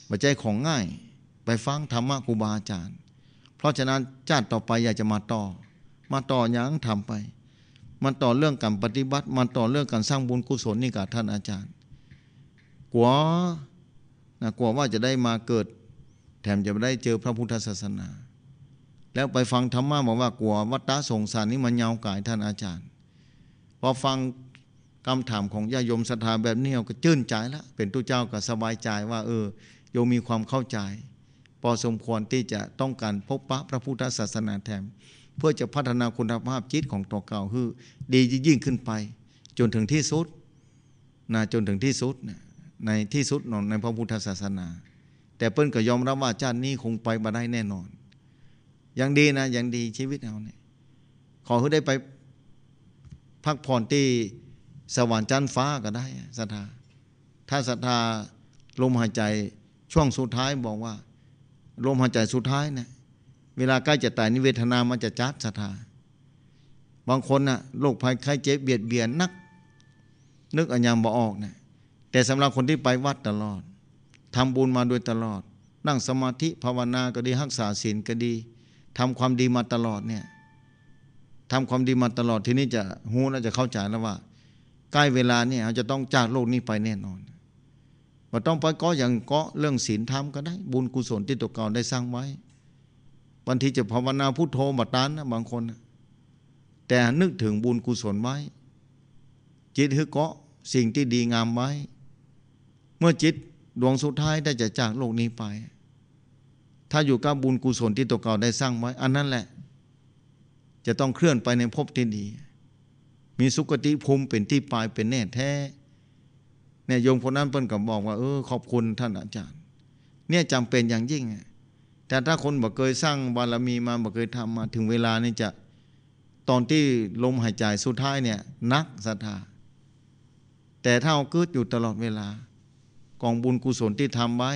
[SPEAKER 1] มาใจของง่าย ไปฟังธรรมะครูบาอาจารย์เพราะฉะนั้นชาติต่อไปอยากจะมาต่อ มาต่อยังทำไปมาต่อเรื่องการปฏิบัติ มาต่อเรื่องการสร้างบุญกุศลนี่กับท่านอาจารย์ กลัวนะกลัวว่าจะได้มาเกิดแถมจะได้เจอพระพุทธศาสนา แล้วไปฟัง ธรรมะบอกว่ากลัววัตตะสงสารนี่มันเงาวกายท่านอาจารย์พอฟังคำถามของญาโยมศรัทธาแบบนี้เราก็จื่นใจละเป็นตุเจ้าก็สบายใจว่า เออโยมมีความเข้าใจพอสมควรที่จะต้องการพบพระพระพุทธศาสนาแทนเพื่อจะพัฒนาคุณภาพจิตของตัวเก่าคือดียิ่งขึ้นไป จนถึงที่สุดนะจนถึงที่สุด ในที่สุดนในพระพุทธศาสนา แต่เปิ้นก็ยอมรับว่าชาตินี้คงไปมาได้แน่นอน อย่างดีนะอย่างดีชีวิตเราเนี่ยขอให้ได้ไปพักผ่อนที่สวรรค์ชั้นฟ้าก็ได้ศรัทธาถ้าศรัทธาลมหายใจช่วงสุดท้ายบอกว่าลมหายใจสุดท้ายนะเวลาใกล้จะตายนี่เวทนามันจะจัดสถา บางคนนะ่ะโรคภัยไข้เจ็บเบียดเบียนนัก นึกอัญญามบ่ออกนะแต่สำหรับคนที่ไปวัดตลอด ทำบุญมาโดยตลอด นั่งสมาธิ ภาวนาก็ดีรักษาศีลก็ดี ทำความดีมาตลอดเนี่ยทำความดีมาตลอดที่นี่จะหูน่าจะเข้าใจแล้วว่า ใกล้เวลาเนี่ยเราจะต้องจากโลกนี้ไปแน่นอนมาต้องไปก็อย่างก็เรื่องศีลธรรมก็ได้ บุญกุศลที่ตกเก่าได้สร้างไว้บางทีจะภาวนาพุโทโธมาตานนะบางคน แต่นึกถึงบุญกุศลไว้จิตฮึกเกาะสิ่งที่ดีงามไว้เมื่อจิตดวงสุดท้ายได้จะจากโลกนี้ไป ถ้าอยู่กับบุญกุศลที่ตกเก่าได้สร้างไว้ อันนั้นแหละ จะต้องเคลื่อนไปในภพที่ดี มีสุคติภูมิเป็นที่ปลายเป็นแน่แท้นี่ยโยมคนนั้นเพิ่นก็บอกว่าเออ ขอบคุณท่านอาจารย์ เนี่ยจำเป็นอย่างยิ่งแต่ถ้าคนบกเคยสร้างบารมีมาบกเคยทำมาถึงเวลานี่จะตอนที่ลมหายใจสุดท้ายเนี่ยนักศรัทธาแต่ถ้าเอาคืดอยู่ตลอดเวลา กองบุญกุศลที่ทำไว้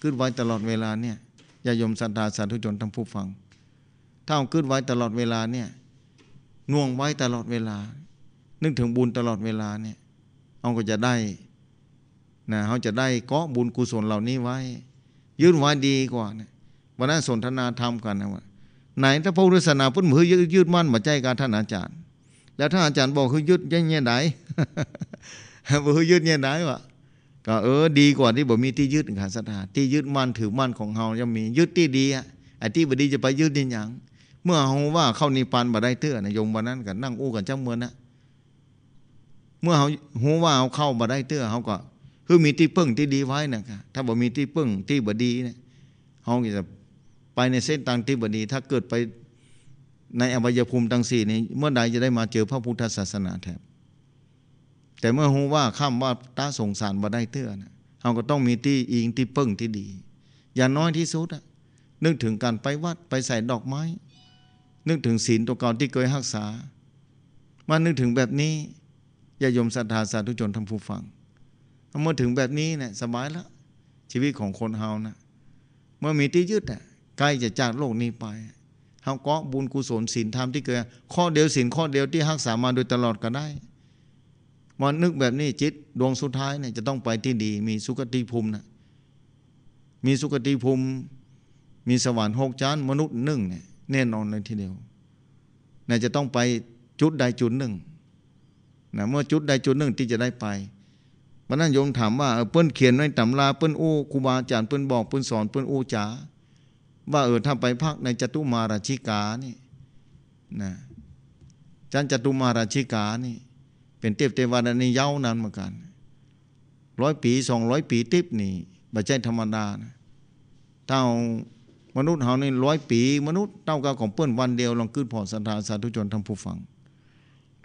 [SPEAKER 1] คืดไว้ตลอดเวลาเนี่ยอย่าโยมศรัทธาสาธุชนทั้งผู้ฟังถ้าเอาคืดไว้ตลอดเวลาเนี่ยน่วงไว้ตลอดเวลา นึกถึงบุญตลอดเวลาเนี่ยเอาก็จะได้นะเขาจะได้เกาะบุญกุศลเหล่านี้ไว้ ยื่นไว้ดีกว่านะวันนั้นสนทนาธรรมกันนะว่าไหนถ้าพระพุทธศาสนาพุ่นมือยืดยืดมั่นมาใจการท่านอาจารย์ แล้วท่านอาจารย์บอกคือยืดยังไงไหนบ่กือยืดยังไงวะก็เออดีกว่าที่บอกมีที่ยืดการศรัทธาที่ยืดมั่นถือมั่นของเฮายังมียืดที่ดีอ่ะไอ้ที่บดีจะไปยืดยังยังเมื่อเฮาว่าเข้านิพพานบ่ได้เตื้อนยงวันนั้นกันนั่งอู้กันจังเมือนนะเมื่อเฮาฮูว่าเขาเข้าบ่ได้เตื้อเขาก็คือมีที่พึ่งที่ดีไว้นะครับถ้าบ่มีที่พึ่งที่บดีเนี่ยเขาจะไปในเส้นทางที่บดี ถ้าเกิดไปในอวัยภูมิตั้งสี่นี้เมื่อใดจะได้มาเจอพระพุทธศาสนาแทบแต่เมื่อหูว่าข้ามว่าตาสงสารบ่ได้เตือนะเขาก็ต้องมีที่อิงที่พึ่งที่ดี อย่างน้อยที่สุดอะนึกถึงการไปวัดไปใส่ดอกไม้ นึกถึงศีลตัวเก่าที่เคยรักษามานึกถึงแบบนี้อย่ายมศรัทธาสาธุชนทำผู้ฟังเมื่อถึงแบบนี้เนะี่ยสบายแล้ว ชีวิตของคนเฮานะเมื่อมีที่ยึดนะ่ะใกล้จะจากโลกนี้ไปเฮาก็บุญกุศลศีลธรรมที่เกิดข้อเดียวศีลข้อเดียวที่ฮักสามาโดยตลอดก็ได้มันนึกแบบนี้จิตดวงสุดท้ายเนี่ยจะต้องไปที่ดี มีสุคติภูมินะมีสุคติภูมิ มีสวรรค์หกชั้นมนุษย์หนึ่งเนี่ยแน่นอนเลยทีเดียวนะจะต้องไปจุดใดจุดหนึ่งนะเมื่อจุดใดจุดหนึ่งที่จะได้ไปบรัดนโยมถามว่า เปิ้นเขียนในตำราเปิ้นอู้ครูบาอาจารย์เปิ้นบอกเปิ้นสอนเปิ้นอู้จ๋าว่าเออถ้าไปพักในจตุมาราชิกานี่นะจันจตุมาราชิกานี่ เป็นเทพเทวานิ่ยาวนานเหมือนกันร้อยปีสองร้อยปีทิพนี่บ่ใช่ธรรมดานะเท่ามนุษย์เฮานี่ร้อยปี มนุษย์เต่ากับของเปิ้นวันเดียวลองคืดพอสันทาสาธุชนทำผู้ฟัง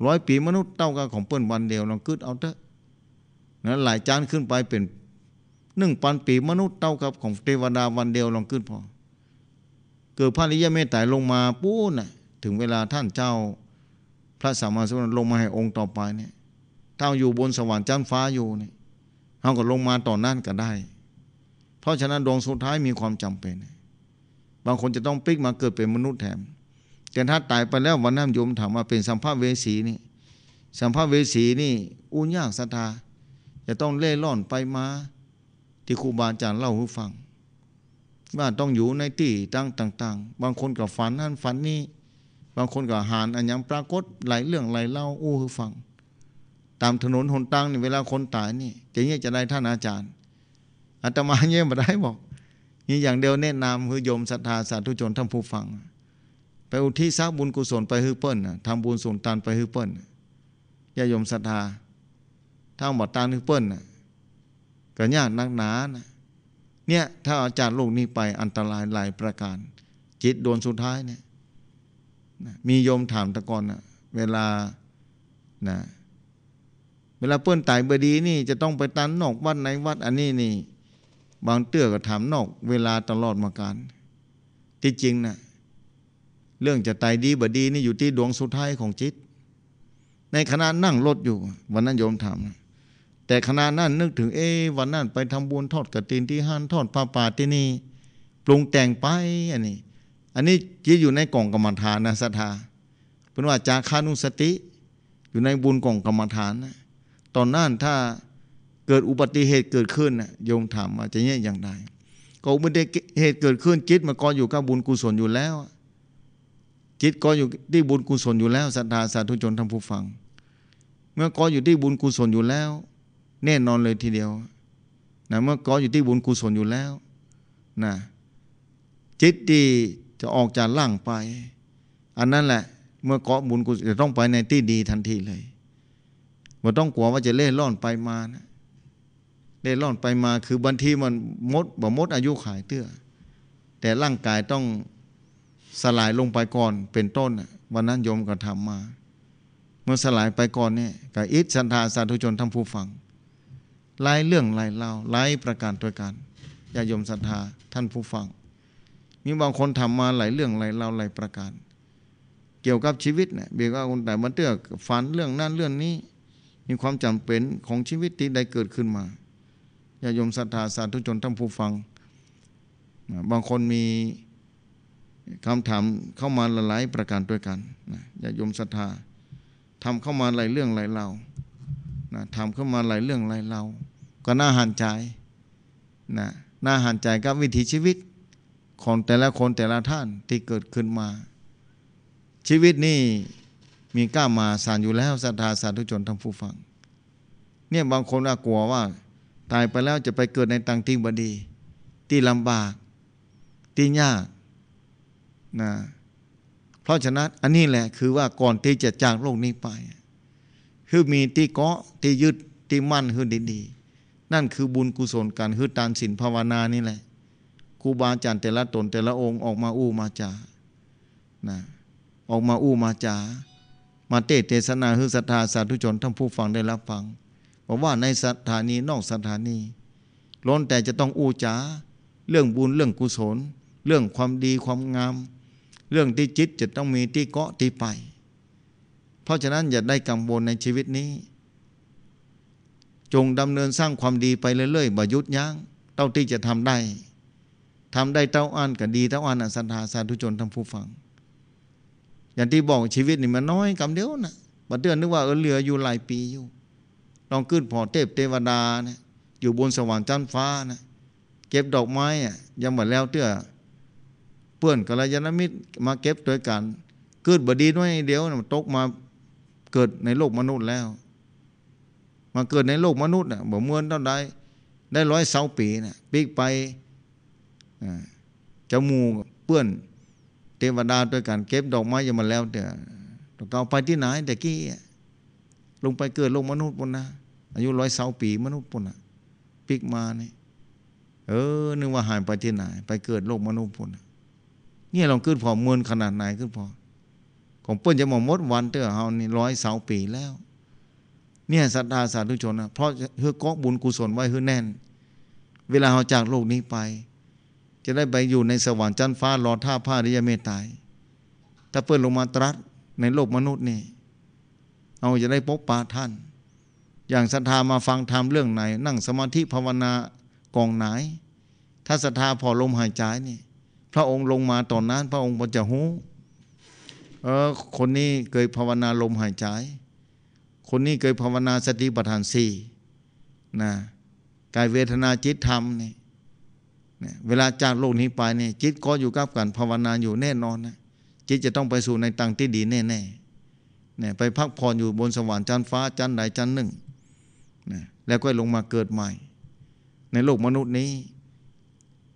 [SPEAKER 1] ร้อยปีมนุษย์เต่ากับของเปิ้นวันเดียวลองคืดเอาเถอะนั้นหลายจานขึ้นไปเป็นหนึ่งปันปีมนุษย์เต้าครับของเทวดาวันเดียวลองขึ้นพอ เกิดพระริยาเมตไตรลงมาปุ๊นะ่ะถึงเวลาท่านเจ้า พระสัมมาสัมพุทธลงมาให้องค์ต่อไปเนี่ยท่าอยู่บนสวรรค์จันฟ้าอยู่เนี่ยท่าก็ลงมาต่อนั่นก็ได้ เพราะฉะนั้น ดวงสุดท้ายมีความจำเป็น บางคนจะต้องปิกมาเกิดเป็นมนุษย์แถมแต่ถ้าตายไปแล้ววันนั้นโยมถามว่าเป็นสัมภเวสีนี่ สัมภเวสีนี่อุญยากสัทธาจะต้องเล่ร่อนไปมา ที่ครูบาอาจารย์เล่าให้ฟัง ว่าต้องอยู่ในที่ตั้งต่างๆ บางคนกับฝันนั่นฝันนี้ บางคนกับหานอันยังปรากฏหลายเรื่องหลายเล่าอู้ให้ฟัง ตามถนนหนตังนี่เวลาคนตายนี่จะเงี้ยจะได้ท่านอาจารย์ อาตมาเงี้ยมาได้บอกนี่อย่างเดียวแนะนำคือโยมศรัทธาสาธุชนท่านผู้ฟัง ไปอุทิศบุญกุศลไปฮือเปิ้ลทำบุญส่งตานไปฮือเปิ้ล่าโยมศรัทธาถ้าหมดตานึกเปิ้ลนะก็ยากนักหนานะเนี่ยถ้าอาจารย์ลูกนี้ไปอันตรายหลายประการ จิตดวนสุดท้ายเนี่ยมีโยมถามตะกอนนะเวลานะเวลาเปิ้นตายบดีนี่จะต้องไปตันนอกวัดไหนวัด อันนี้นี่ บางเตื้อก็ถามนอก เวลาตลอดมาการ ที่จริงนะเรื่องจะตายดีบดีนี่อยู่ที่ดวงสุดท้ายของจิต ในขณะนั่งรถอยู่วันนั้นโยมถามนะแต่ขณะนั้นนึกถึงเอ วันนั้นไปทำบุญทอดกระตินที่ห้าน ทอดผ้าป่าที่นี่ปรุงแต่งไป อันนี้ อันนี้จิตอยู่ในกล่องกรรมฐานนะสัทธาเป็นว่าจาคานุสติอยู่ในบุญกล่องกรรมฐานนะตอนนั้นถ้าเกิดอุบัติเหตุเกิดขึ้นนะโยมถามว่าจะแย่อย่างไรก็อุบัติเหตุเกิดขึ้นจิตมาก่อยู่กับบุญกุศลอยู่แล้วจิตก่อยู่ที่บุญกุศลอยู่แล้วสัทธาสาธุชนทำผู้ฟัง เมื่อก่ออยู่ที่บุญกุศลอยู่แล้วแน่นอนเลยทีเดียว นะเมื่อก้ออยู่ที่บุญกุศลอยู่แล้ว นะ จิตดีจะออกจากล่างไป อันนั้นแหละ เมื่อก้อบุญกุศลจะต้องไปในที่ดีทันทีเลย ไม่ต้องกลัวว่าจะเล่ร่อนไปมานะเล่ร่อนไปมา คือบางทีมันมดบ่มดอายุขายเตื้อ แต่ร่างกายต้องสลายลงไปก่อนเป็นต้น วันนั้นโยมก็ทำมา เมื่อสลายไปก่อนเนี่ยกับอิสสันทาสาธุชนทำาผู้ฟังหลายเรื่องหลายเล่าหลายประการตัวกัน่าโยมศรัทธาท่านผู้ฟัง มีบางคนทำมาหลายเรื่องหลายเล่าหลายประการ เกี่ยวกับชีวิตเนี่ยเบียก็คนแต่มันเตือกฝันเรื่องนั่นเรื่องนี้มีความจำเป็นของชีวิตที่ได้เกิดขึ้นมาอย่าโยมศรัทธาสาธุชนท่านผู้ฟังบางคนมีคำถามเข้ามาหลายประการด้วยกันนะอย่ายมศรัทธาทำเข้ามาหลายเรื่องหลายเล่านะทำเข้ามาหลายเรื่องหลายเล่าก็น่าหันใจนะน่าหันใจกับวิถีชีวิตของแต่ละคนแต่ละท่านที่เกิดขึ้นมา ชีวิตนี่มีกล้ามาสารอยู่แล้วศรัทธาสาธุชนทั้งผู้ฟัง เนี่ยบางคนกลัวว่า ตายไปแล้วจะไปเกิดในต่างที่บดี ที่ลำบาก ที่ยากนะเพราะฉะนั้นอันนี้แหละคือว่าก่อนที่จะจากโลกนี้ไปคือมีที่เกาะที่ยึด ที่มั่นคือนดีๆนั่นคือบุญกุศลการฮึดตานสินภาวนานี่แหละ ครูบาอาจารย์แต่ละตนแต่ละองค์ออกมาอู้มาจานะออกมาอู้มาจามาเตเทศนาฮึศรัทธาสาธุชนท่านผู้ฟังได้รับฟังบอกว่าในสถานีนอกสถานีล้นแต่จะต้องอู้จาเรื่องบุญเรื่องกุศล เรื่องความดีความงามเรื่องที่จิตจะต้องมีที่เกาะที่ไป เพราะฉะนั้นอย่าได้กังวลในชีวิตนี้จงดำเนินสร้างความดีไปเรื่อยๆบายุธยั้งเต้าที่จะทำได้ทำได้เต้าอันก็ดีเต้าอันอันสันทาสาธุชนทั้งผู้ฟัง อย่างที่บอกชีวิตนี่มันน้อยกำเดียวนะบัดเดือนนึกว่าเออเหลืออยู่หลายปีอยู่ลองขึ้นพอเทพเทวดานะอยู่บนสว่างจชั้นฟ้านะเก็บดอกไม้อ่ะยังหมดแล้วเตื้อเพื่อนกัลยาณมิตรมาเก็บด้วยกันขึ้นบดีน้อยเดียวนะตกมาเกิดในโลกมนุษย์แล้วมาเกิดในโลกมนุษย์เนี่ยบ่เมื่อเท่าใดได้ร้อยเสาปี เนี่ยปีกไปจมูกเปื้อนเทวดาด้วยกันเก็บดอกไม้ยังมาแล้วเดี๋ยวต้เอาไปที่ไหนแต่กี้ลงไปเกิดโลกมนุษย์ปนนะอายุร้อยเสาปีมนุษย์ปน่ะปีกมาเนี่ยเออ นึกว่าหายไปที่ไหน ไปเกิดโลกมนุษย์ปนนะเนี่ยลองขึ้นพอเมือนขนาดไหนขึ้นพอของเปื้นจะมองมดวันเตอร์เฮานี่ร้อยเสาปีแล้วเนี่ยศรัทธาสาธุชนนะเพราะเพื่อกอกบุญกุศลไว้เพื่อแน่น เวลาเราจากโลกนี้ไป จะได้ไปอยู่ในสวรรค์ชั้นฟ้า รอท่าผ้าริยเมตายถ้าเปิดลงมาตรัสในโลกมนุษย์นี่เราจะได้พบปาท่าน อย่างศรัทธามาฟังธรรมเรื่องไหน นั่งสมาธิภาวนากองไหน ถ้าศรัทธาพอลมหายใจนี่พระองค์ลงมาตอนนั้น พระองค์ก็จะหูเออคนนี้เคยภาวนาลมหายใจคนนี้เคยภาวนาสติปัฏฐานสี่นะกายเวทนาจิตธรรมนี่เวลาจากโลกนี้ไปนี่จิตก็อยู่กับการภาวนาอยู่แน่นอนนะจิตจะต้องไปสู่ในตังที่ดีแน่ๆเนี่ยไปพักผ่อนอยู่บนสวรรค์ชั้นฟ้าชั้นใดชั้นหนึ่งนะแล้วก็ลงมาเกิดใหม่ ในโลกมนุษย์นี้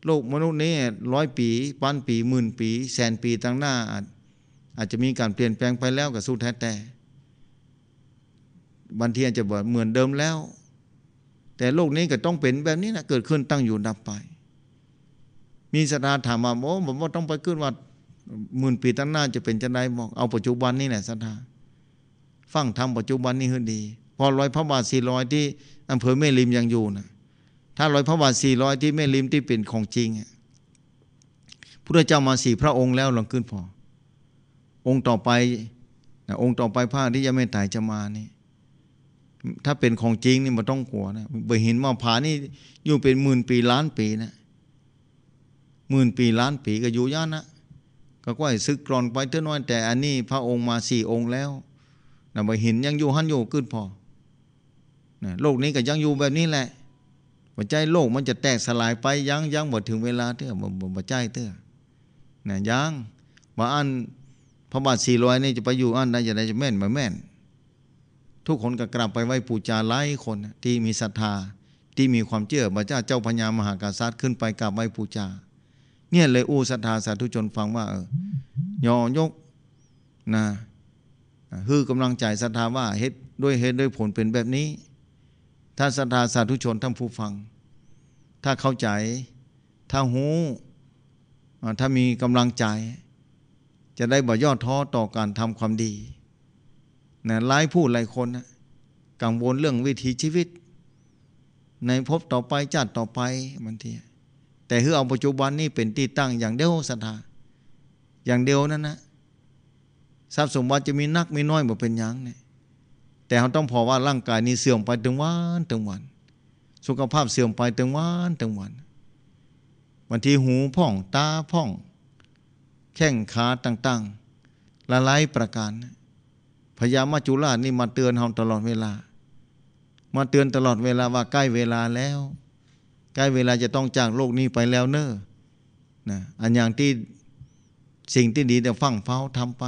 [SPEAKER 1] โลกมนุษย์นี้ร้อยปีปันปีหมื่นปีแสนปีตั้งหน้าอาจอาจจะมีการเปลี่ยนแปลงไปแล้วกับสู้แท้แต่บางทีอาจจะบอกเหมือนเดิมแล้ว แต่โลกนี้ก็ต้องเป็นแบบนี้นะเกิดขึ้นตั้งอยู่ดับไป มีศรัทธาถามมาโอ้ผมว่าต้องไปขึ้นวัดหมื่นปีตั้งหน้า จะเป็นจะได้บอกเอาปัจจุบันนี่แหละศรัทธาฟังทำปัจจุบันนี่คือดี พอร้อยพระบาทสี่ร้อยที่อำเภอแม่ริมยังอยู่นะถ้าร้อยพระบาทสี่ร้อยที่แม่ริมที่เป็นของจริง พระเจ้ามาสี่พระองค์แล้วลองขึ้นพอ องค์ต่อไปองค์ต่อไปพระที่ยังไม่ตายจะมานี่ถ้าเป็นของจริงนี่มันต้องกลัวนะบหินมาผานี่อยู่เป็นหมื่นปีล้านปีนะ หมื่นปีล้านปีก็อยู่ย่านนะ ก็ก้อ้ซึกกรอนไปเท่าน้อย แต่อันนี้พระองค์มาสี่องค์แล้วนะบหินยังอยู่หันอยู่ขึ้นพอนะโลกนี้ก็ยังอยู่แบบนี้แหละปัจจัยโลกมันจะแตกสลายไปยังยังหมดถึงเวลาเท่าบ่ปัจจัยเท่านะยังมาอันพระบาทสี่ร้อยนี่จะไปอยู่อันใดจะได้จะแม่นมาแม่นทุกคนก็กลับไปไหว้ปูจาไล่คน ที่มีศรัทธาที่มีความเชื่อพระเจ้าเจ้าพญามหากษัตริย์ขึ้น ไปกลับไหว้ปูจาเนี่ยเลยอู้ศรัทธาสาธุชนฟังว่า เออยอยกนะฮือกำลังใจศรัทธาว่า เฮ็ดด้วยเฮ็ดด้วยผลเป็นแบบนี้ ถ้าศรัทธาสาธุชนท่านผู้ฟัง ถ้าเข้าใจถ้าหูถ้ามีกำลังใจ จะได้บ่ย่อท้อต่อการทำความดีนะหลายผู้หลายคนนะกังวลเรื่องวิถีชีวิต ในภพต่อไปจัดต่อไปบางทีแต่คือเอาปัจจุบันนี้เป็นที่ตั้ง อย่างเดียวศรัทธา อย่างเดียวนั่นนะทรัพย์สมบัติจะมีนักมีน้อยบ่เป็นยังเนี่ยแต่เราต้องพอว่าร่างกายนี้เสื่อมไปถึงวันถึงวัน สุขภาพเสื่อมไปถึงวันถึงวันบางทีหูพ่องตาพ่องแข้งขาต่าง ๆ ละลายประการนะพญามาจจุราชนี่มาเตือนเราตลอดเวลา มาเตือนตลอดเวลาว่าใกล้เวลาแล้ว ใกล้เวลาจะต้องจากโลกนี้ไปแล้วเนอ้อนะอันอย่างที่สิ่งที่ดีแต่ฟังเฝ้าทำไป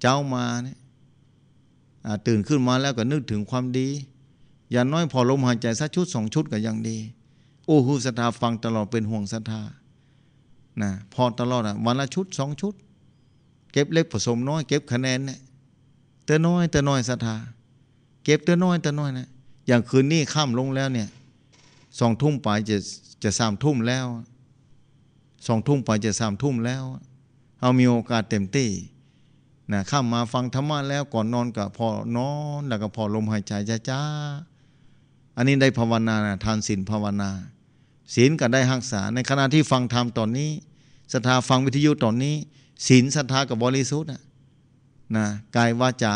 [SPEAKER 1] เจ้ามาเนี่ยตื่นขึ้นมาแล้วก็นึกถึงความดี อย่าน้อย พอลมหายใจสักชุดสองชุดก็ยังดีโอ้หศรัทธาฟังตลอดเป็นห่วงศรัทธานะพอตลอดอ่ะวันละชุดสองชุด เก็บเล็กผสมน้อย เก็บคะแนนเนี่ยแต่น้อยแต่น้อยศรัทธาเก็บแต่น้อยแต่น้อยนะอย่างคืนนี้ค่มลงแล้วเนี่ยสองทุ่มไปจะจะสามทุ่มแล้วสองทุ่มไปจะสามทุ่มแล้วเอามีโอกาสเต็มที่นะข้ามมาฟังธรรมะแล้วก่อนนอนกับพอนอน แล้วก็พอลมหายใจจ้าๆอันนี้ได้ภาวนานะทานศีลภาวนาศีลก็ได้หักษา ในขณะที่ฟังธรรมตอนนี้ศรัทธาฟังวิทยุตอนนี้ศีลศรัทธากับบริสุทธิ์นะกายวาจา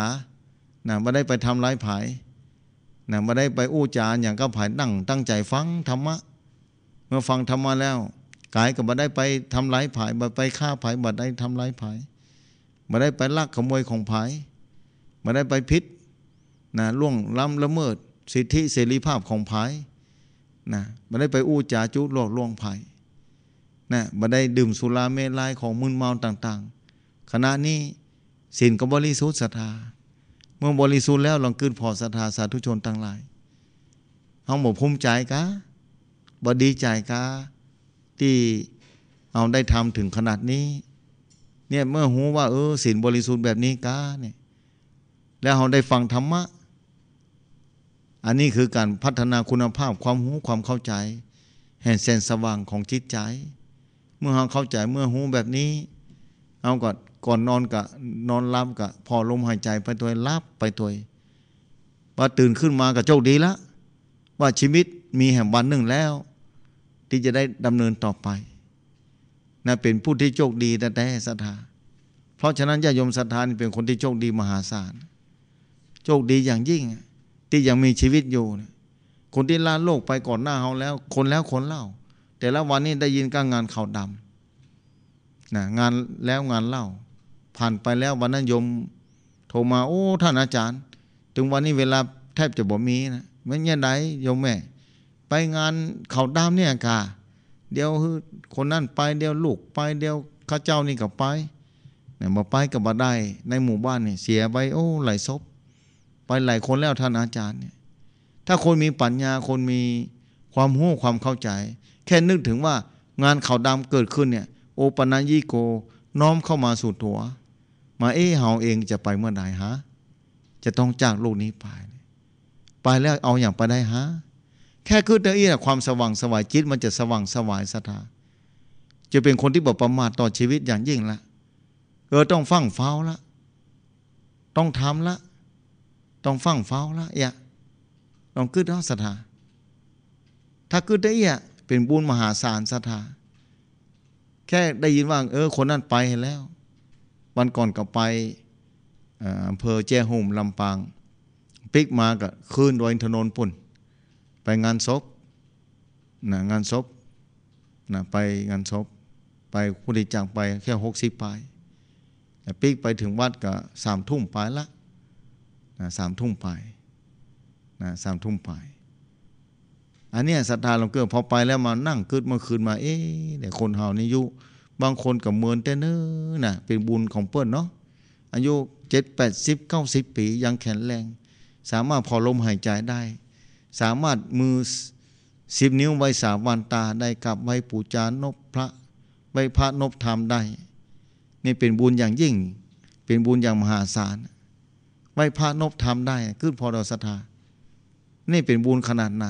[SPEAKER 1] นะไม่ได้ไปทำร้ายผายนะไม่ได้ไปอู้จานอย่างก็ผายนั่ง ตั้งใจฟังธรรมะ เมื่อฟังธรรมะแล้ว กายก็ไม่ได้ไปทำร้ายผายไม่ไปฆ่าผายไม่ได้ทำร้ายผายไม่ได้ไปลักขโมยของผายไม่ได้ไปพิษนะล่วงล้ำละเมิด สิทธิเสรีภาพของผายนะม่ได้ไปอู้จาจุลวกลวงผายนะม่ได้ดื่มสุราเมลัยของมึนเมาต่าง ๆ ขณะนี้ศีลก็บริสุทธิ์ศรัทธาเมื่อบริสุทธิ์แล้วลองคืนพอศรัทธาสาธุชนตั้งหลายห้องบอกภูมิใจกะบดีใจกะที่เอาได้ทำถึงขนาดนี้ เนี่ยเมื่อหูว่าเออศีลบริสุทธิ์แบบนี้กะเนี่ย แล้วเราได้ฟังธรรมะอันนี้คือการพัฒนาคุณภาพความหูความเข้าใจ แห่งแสงสว่างของจิตใจ เมื่อเราเข้าใจเมื่อหูแบบนี้เอาก่อนก่อนนอนกะนอนรับกะ พอลมหายใจไปตัวรับไปตัวว่าตื่นขึ้นมากะโชคดีละ ว่าชีวิตมีแห่งวันหนึ่งแล้ว ที่จะได้ดำเนินต่อไปนะเป็นผู้ที่โชคดีแต่แต่ศรัทธาเพราะฉะนั้นญาโยมศรัทธาเป็นคนที่โชคดีมหาศาลโชคดีอย่างยิ่ง ที่ยังมีชีวิตอยู่ คนที่ลาโลกไปก่อนหน้าเขาแล้ว คนแล้วคนเล่า แต่ละวันนี้ได้ยินการงานข่าวดำนะงานแล้วงานเล่าผ่านไปแล้ววันนั้นโยมโทรมาโอ้ท่านอาจารย์ ถึงวันนี้เวลาแทบจะบ่มีนะมันยังไดโยมแม่ ไปงานเขาดามเนี่ยกะเดี๋ยวคือคนนั่นไปเดี๋ยวลูกไปเดี๋ยวข้าเจ้านี่ก็ไปเนี่ยมาไปกับมาได้ในหมู่บ้านเนี่ยเสียไปโอ้หลายศพไปหลายคนแล้วท่านอาจารย์เนี่ยถ้าคนมีปัญญาคนมีความหู้ความเข้าใจ แค่นึกถึงว่างานเขาดาเกิดขึ้นเนี่ย โอปนัญญิโกน้อมเข้ามาสู่ตัวมาเอ้เฮาเองจะไปเมื่อใดฮะ จะต้องจากโลกนี้ไปไปแล้วเอาอย่างไปได้ฮะแค่คือเนี้ยความสว่างสวายจิต มันจะสว่างสวายสถาจะเป็นคนที่บอประมาทต่อชีวิตอย่างยิ่งละ เออต้องฟั่งเฝ้าละ ต้องทำละ ต้องฟั่งเฝ้าละอย่าต้องคืดเอาสถาถ้าคืดได้อ่ะเป็นบุญมหาศาลสถาแค่ได้ยินว่าเออคนนั้นไปแล้ววันก่อนก็ไปอำเภอแจ้ห่มลำปาง ปิกมาก็คืนดอยอินทนนท์ปุ่น ไปงานศพนะงานศพนะไปงานศพ ไปคุณิจังไปแค่หกสิบปลายปิกไปถึงวัดก็สามทุ่มปลายละนะสามทุ่มปลายนะสามทุ่มปลาย อันนี้ศรัทธาหลวงเกือพอไปแล้วมานั่งคืดเมื่อคืนมาเอ๊ะแต่คนเฮานี่ยุบางคนกับเมือนแต่เนื้อนะเป็นบุญของเปิ้นเนาะอายุเจ็ดแปดสิบเก้าสิบปียังแข็งแรง สามารถพอลมหายใจได้ สามารถมือสิบนิ้วไว้สามวันตาได้กับไว้ปูจานบพระ ไว้พระนบธรรมได้ นี่เป็นบุญอย่างยิ่ง เป็นบุญอย่างมหาศาลไว้พระนบธรรมได้ขึ้นพอดอศรัทธานี่เป็นบุญขนาดไหน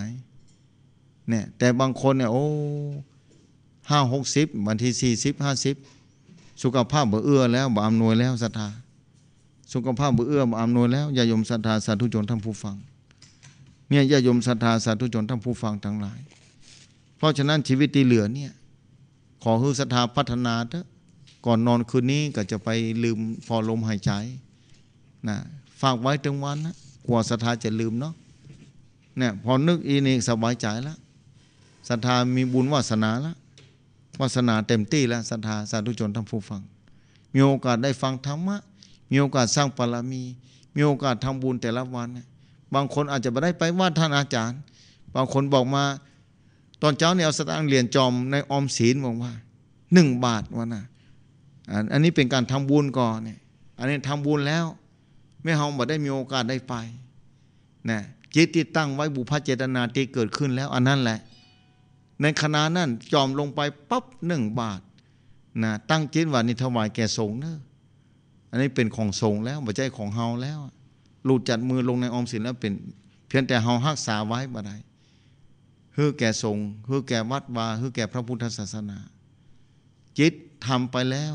[SPEAKER 1] เนี่ยแต่บางคนเนี่ยโอ้ห้าหกสิบบางทีสี่สิบห้าสิบสุขภาพเบื่อเอื้อแล้วบ่อำนวยแล้วศรัทธาสุขภาพเบื่อเอื้อบ่อำนวยแล้วยายมศรัทธาสาธุชนท่านผู้ฟังเนี่ยยายมศรัทธาสาธุชนท่านผู้ฟังทั้งหลาย เพราะฉะนั้นชีวิตที่เหลือเนี่ยขอฮือศรัทธาพัฒนาเถอะก่อนนอนคืนนี้ก็จะไปลืมพอลมหายใจนะฝากไว้ถึงวันนะกลัวศรัทธาจะลืมเนาะเนี่ยพอนึกอีนี่สบายใจแล้วศรัทธา มีบุญวาสนาแล้ววาสนาเต็มที่แล้วศรัทธาสาธุชนทั้งผู้ฟัง มีโอกาสได้ฟังธรรมะมีโอกาสสร้างปรมี มีโอกาสทำบุญแต่ละวันบางคนอาจจะไม่ได้ไปว่าท่านอาจารย์ บางคนบอกมา ตอนเช้าเนี่ยเอาสตางค์เหรียญจอมในออมศีลบอกว่าหนึ่งบาทวันน่ะอันนี้เป็นการทำบุญก่อนเนี่ยอันนี้ทำบุญแล้ว ไม่เฮาบ่ได้มีโอกาสได้ไปนะจิตที่ตั้งไว้บุพเจตนาที่เกิดขึ้นแล้วอันนั้นแหละในคณะนั่นจอมลงไปปั๊บหนึ่งบาทนะตั้งจิตว่านี่ถวายแก่สงฆ์เนอะอันนี้เป็นของสงฆ์แล้วบ่ใจของเฮาแล้ว หลุดจัดมือลงในออมสินแล้วเป็นเพียงแต่เฮาหักษาไว้บ่ได้ฮือแก่สงฆ์ฮือแก่วัดวาฮือแก่พระพุทธศาสนา จิตทำไปแล้ว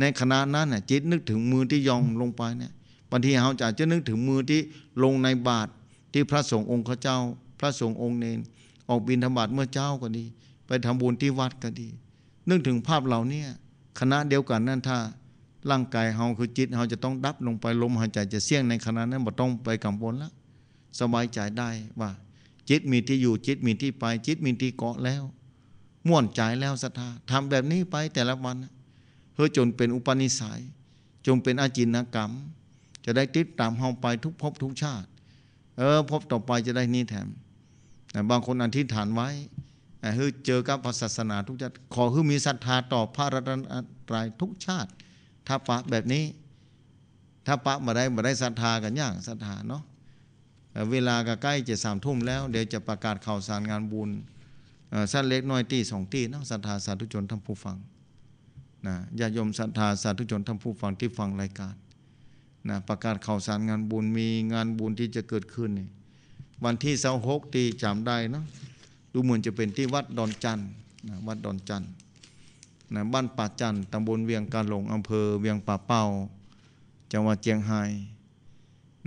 [SPEAKER 1] ในขณะนั้นน่ะจิตนึกถึงมือที่ยอมลงไปเนี่ยบางทีเฮาจะจะนึกถึงมือที่ลงในบาทที่พระสงฆ์องค์ข้าเจ้าพระสงฆ์องค์เนรออกบินธรรมบัตรเมื่อเจ้าก็ดี ไปทำบุญที่วัดก็ดี นึกถึงภาพเหล่านี้คณะเดียวกัน นั่นถ้า ร่างกายเฮาคือจิตเฮาจะต้องดับลงไปลมหายใจจะเสี่ยงในขณะนั้นบ่ต้องไปกังวลละสบายใจได้ ว่า จิตมีที่อยู่จิตมีที่ไป จิตมีที่เกาะแล้วม่วนใจแล้วศรัทธาทำแบบนี้ไปแต่ละวันเพื่อจนเป็นอุปนิสัย จงเป็นอาจินกรรมจะได้ติดตามเฮาไปทุกภพทุกชาติ เออภพต่อไปจะได้นี่แถมบางคนอธิษฐานไว้เฮ้ยเจอกับศาสนาทุกชาติขอคื้มีศรัทธาต่อพระรัตนตรัยทุกชาติ ถ้าปะแบบนี้ ถ้าปะมาได้มาได้ศรัทธากันอย่างศรัทธาเนาะเวลาก็ใกล้จะสามทุ่มแล้ว เดี๋ยวจะประกาศข่าวสารงานบุญสั้นเล็กน้อยตีสองตีนาะศรัทธาสาธุชนทำผู้ฟังนะญาติโยมศรัทธาสาธุชนทำผู้ฟังที่ฟังรายการนะประกาศข่าวสารงานบุญมีงานบุญที่จะเกิดขึ้นนี่วันที่เสาหกตีจำได้เนาะดูเหมือนจะเป็นที่วัดดอนจันนะวัดดอนจันนะบ้านป่าจันตำบลเวียงการหลงอำเภอเวียงป่าเป้า จังหวัดเชียงไฮ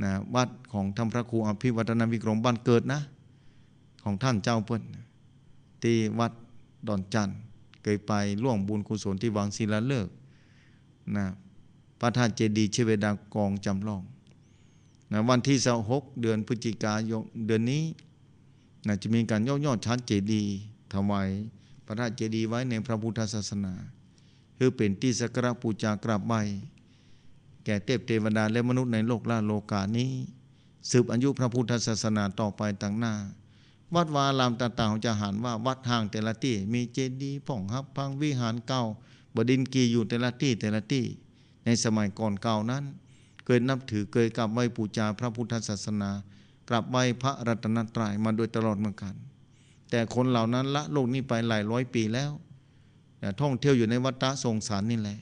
[SPEAKER 1] นะวัดของท่านพระครูอภิวัฒนวิกรมบ้านเกิดนะ ของท่านเจ้าเพื่นที่วัดดอนจันเคยไปร่วมบุญกุศลที่วังศิลาฤกษ์นะพระธาตุเจดีย์เชเวดากองจำลองนะวันที่สหกเดือนพฤศจิกายนเดือนนี้นะจะมีการย่อยอดชั้นเจดีย์ถวไว้พระราชเจดีย์ไว้ในพระพุทธศาสนาคือเป็นที่สักการะปูชากราบไหว้แก่เทพเทวดาและมนุษย์ในโลกล่าโลกานี้ สืบอายุพระพุทธศาสนาต่อไปต่างหน้า วัดวาลามต่างๆจะหันว่าวัดห่างแต่ละที่ มีเจดีย์ผ่องฮับพังวิหารเก่าบดินกีอยู่แต่ละที่แต่ละที่ ในสมัยก่อนเก่านั้นเกินับถือเกิดกลับไหว้ปูชาพระพุทธศาสนา กลับไหว้พระรัตนตรัยมาโดยตลอดเหมือนกัน แต่คนเหล่านั้นละโลกนี้ไปหลายร้อยปีแล้วท่องเที่ยวอยู่ในวัฏสงสารนี่แหละ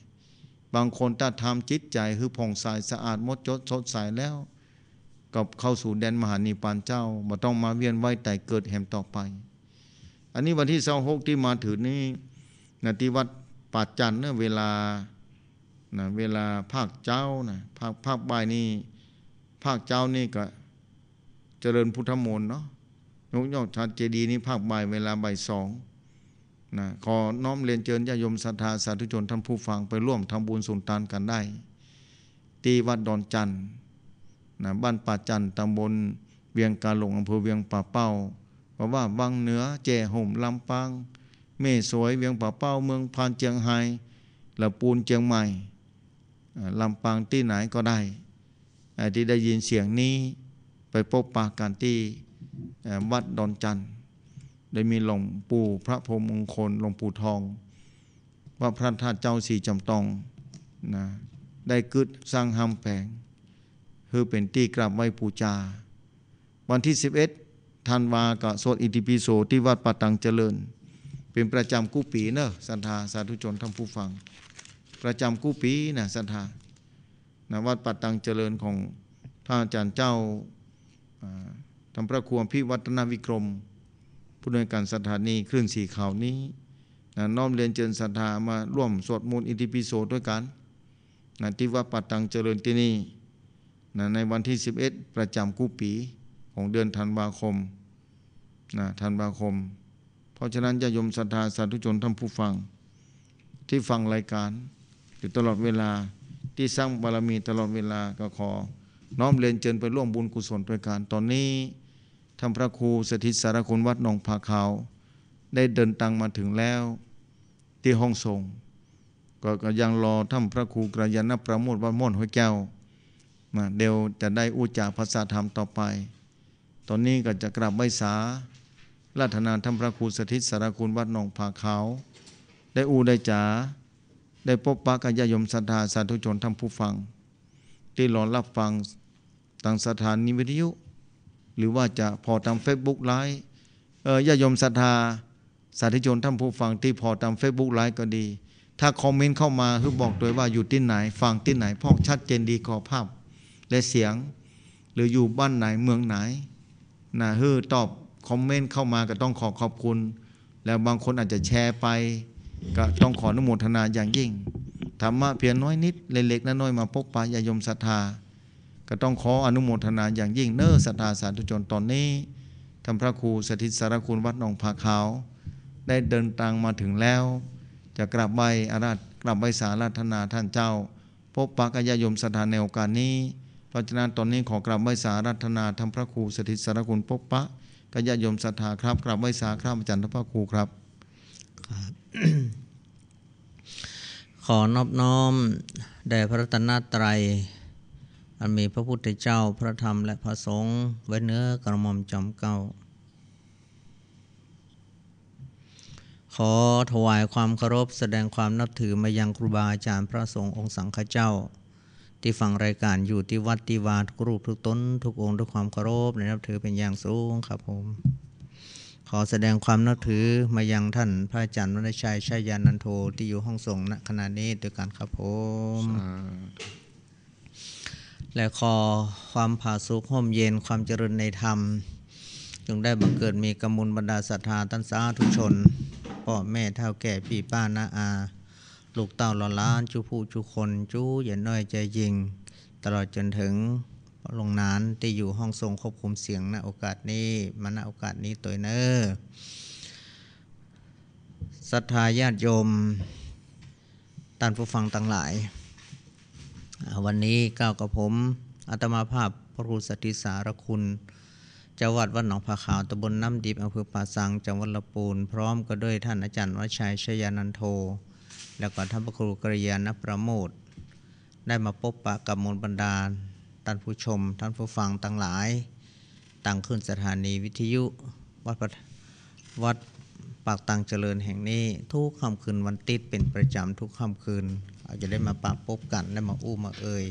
[SPEAKER 1] บางคนถ้าทำจิตใจคือผ่องใสสะอาดมดจดสดใสแล้ว กับเข้าสู่แดนมหานิพานเจ้ามาต้องมาเวียนว่ายแต่เกิดแห่มต่อไป อันนี้วันที่เสาหกที่มาถือนี่นาทีวัดป่าจันเนื่อเวลานะเวลาภาคเจ้านะภาคภาคบ่ายนี่ภาคเจ้านี่ก็เจริญพุทธมนต์เนาะยกย่องชาเจดีนี่ภาคบ่ายเวลาบ่ายสองนะขอน้อมเรียนเชิญญาโยมศรัทธาสาธุชนท่านผู้ฟังไปร่วมทำบุญสุนทานกันได้ ตีวัดดอนจันนะบ้านป่าจันตำบลเวียงกาหลงอำเภอเวียงป่าเป้าพราว่าวังเหนือเจห่มลำปางเม่สวยเวียงป่าเป้าเมืองพานเจียงไฮละปูนเจียงใหม่ลำปางที่ไหนก็ได้ ที่ได้ยินเสียงนี้ไปพบปากกันที่วัดดอนจันทได้มีหลวงปู่พระพรมมงคล หลวงปู่ทอง ว่าพระธาตุเจ้าสีจำตองนะได้กึดสร้างหำแผงคือเป็นที่กราบไหว้ปูจา วันที่11ธันวาก็สวดอิติปิโสที่วัดปัตังเจริญเป็นประจำกู้ปีเนอะสันทาสาธุชนทำผู้ฟังประจำกู้ปีนะสัทธานะวัดปัดตังเจริญของท่านอาจารย์เจ้าทำพระครัวพิวัฒนวิกรมผู้ดำเนินการสถานีคลื่นสีขาวนี้นะน้อมเรียนเจริญสัทธามาร่วมสวดมนต์อิทิปิโสด้วยกันนะที่วัดปัดตังเจริญที่นี่นะในวันที่11ประจำกู้ปีของเดือนธันวาคมนะธันวาคม เพราะฉะนั้นจะยมศรัทธาสาธุชนท่านผู้ฟังที่ฟังรายการอยู่ตลอดเวลาที่สร้างบารมีตลอดเวลาก็ขอ น้อมเรียนเจิญไปร่วมบุญกุศลปวยการ ตอนนี้ท่านพระครูสถิตสารคุณวัดหนองผาขาว ได้เดินทางมาถึงแล้วที่ห้องทรงก็ยังรอท่านพระครูกระยาณประโมทวัดม่อนห้วยแก้วมาเดี๋ยวจะได้อุจจาภาษาธรรมต่อไป ตอนนี้ก็จะกราบไหว้สาลัทนาท่านพระครูสถิตสารคุณวัดหนองผาขาวได้อูได้จา๋าได้พบปะกับญาโยมศรัทธา สาธุชน ท่านผู้ฟัง ที่รอรับฟังทางสถานีวิทยุ หรือว่าจะพอทามเฟซบุ๊กไลฟ์ญาโยมศรัทธา สาธุชนท่านผู้ฟังที่พอทามเฟซบุ๊กไลฟ์ก็ดี ถ้าคอมเมนต์เข้ามาคือบอกโดวว่าอยู่ที่ไหน ฟังที่ไหนพ่อชัดเจนดีขอภาพ และเสียง หรืออยู่บ้านไหนเมืองไหนนะฮือตอบคอมเมนต์เข้ามาก็ต้องขอขอบคุณ แล้วบางคนอาจจะแชร์ไปก็ต้องขออนุโมทนาอย่างยิ่งธรรมะเพียงน้อยนิดเล็กๆน้อยๆมาพบปะญาโยมศรัทธา ก็ต้องขออนุโมทนาอย่างยิ่งเนอศรัทธาสาธุชนตอนนี้ทำพระครูสถิตสารคุณวัดหนองผาขาวได้เดินทางมาถึงแล้ว จะกลับไปอาราธกลับไปสาราธนาท่านเจ้าพบปะกญาโยมศรัทธาในโอกาสนี้ เพราะฉะนั้นตอนนี้ขอกราบไปสาราธนาทมพระครูสถิตสารคุณพบปะกญาโยมศรัทธาครับกราบไปสาครับอาจารย์พระครูครับ
[SPEAKER 2] ขอนอบน้อมแด่พระตนตรัยอันมีพระพุทธเจ้าพระธรรมและพระสงฆ์ไว้เนื้อกระหม่อมจอมเก้า ขอถวายความเคารพแสดงความนับถือมายังครูบาอาจารย์พระสงฆ์องค์สังฆเจ้า ที่ฟังรายการอยู่ที่วัดที่วาทุกรูปทุกต้นทุกองค์ด้วยความเคารพและนับถือเป็นอย่างสูงครับผมขอแสดงความนับถือมายังท่านพระอาจารย์วรชัยชัยยานันโทที่อยู่ห้องส่งณขณะนี้ด้วยกันครับผม และขอความผาสุกห่มเย็นความเจริญในธรรม จงได้บังเกิดมีกำมุลบรรดาศรัทธาตั้นสาทุกชนพ่อแม่เท่าแก่ พี่ป้าน้าอา ลูกเต้าหล้านจูผู้จูคนจูอย่าน้อยใจยิงตลอดจนถึงพระลงนานที่อยู่ห้องทรงควบคุมเสียงณโอกาสนี้มาณโอกาสนี้ตัวเนอร์ศรัทธาญาติโยมท่านผู้ฟังทั้งหลาย วันนี้ก้าวกับผมอาตมาภาพพระครูสติสารคุณ จังหวัดวัดหนองผาขาวตำบลน้ำดิบอำเภอป่าสังจังหวัดละปูนพร้อมก็ด้วยท่านอาจารย์วชัยชยานันโท และก็ท่านพระครูกริยานประโมท ได้มาพบปะกับมวลบรรดาท่านผู้ชมท่านผู้ฟังทั้งหลายตั้งขึ้นสถานีวิทยุวัดวัดปากตังเจริญแห่งนี้ ทุกค่ำคืนวันติดเป็นประจำทุกค่ำคืนอาจจะได้มาปะพบกันได้มาอู้มาเอ่ย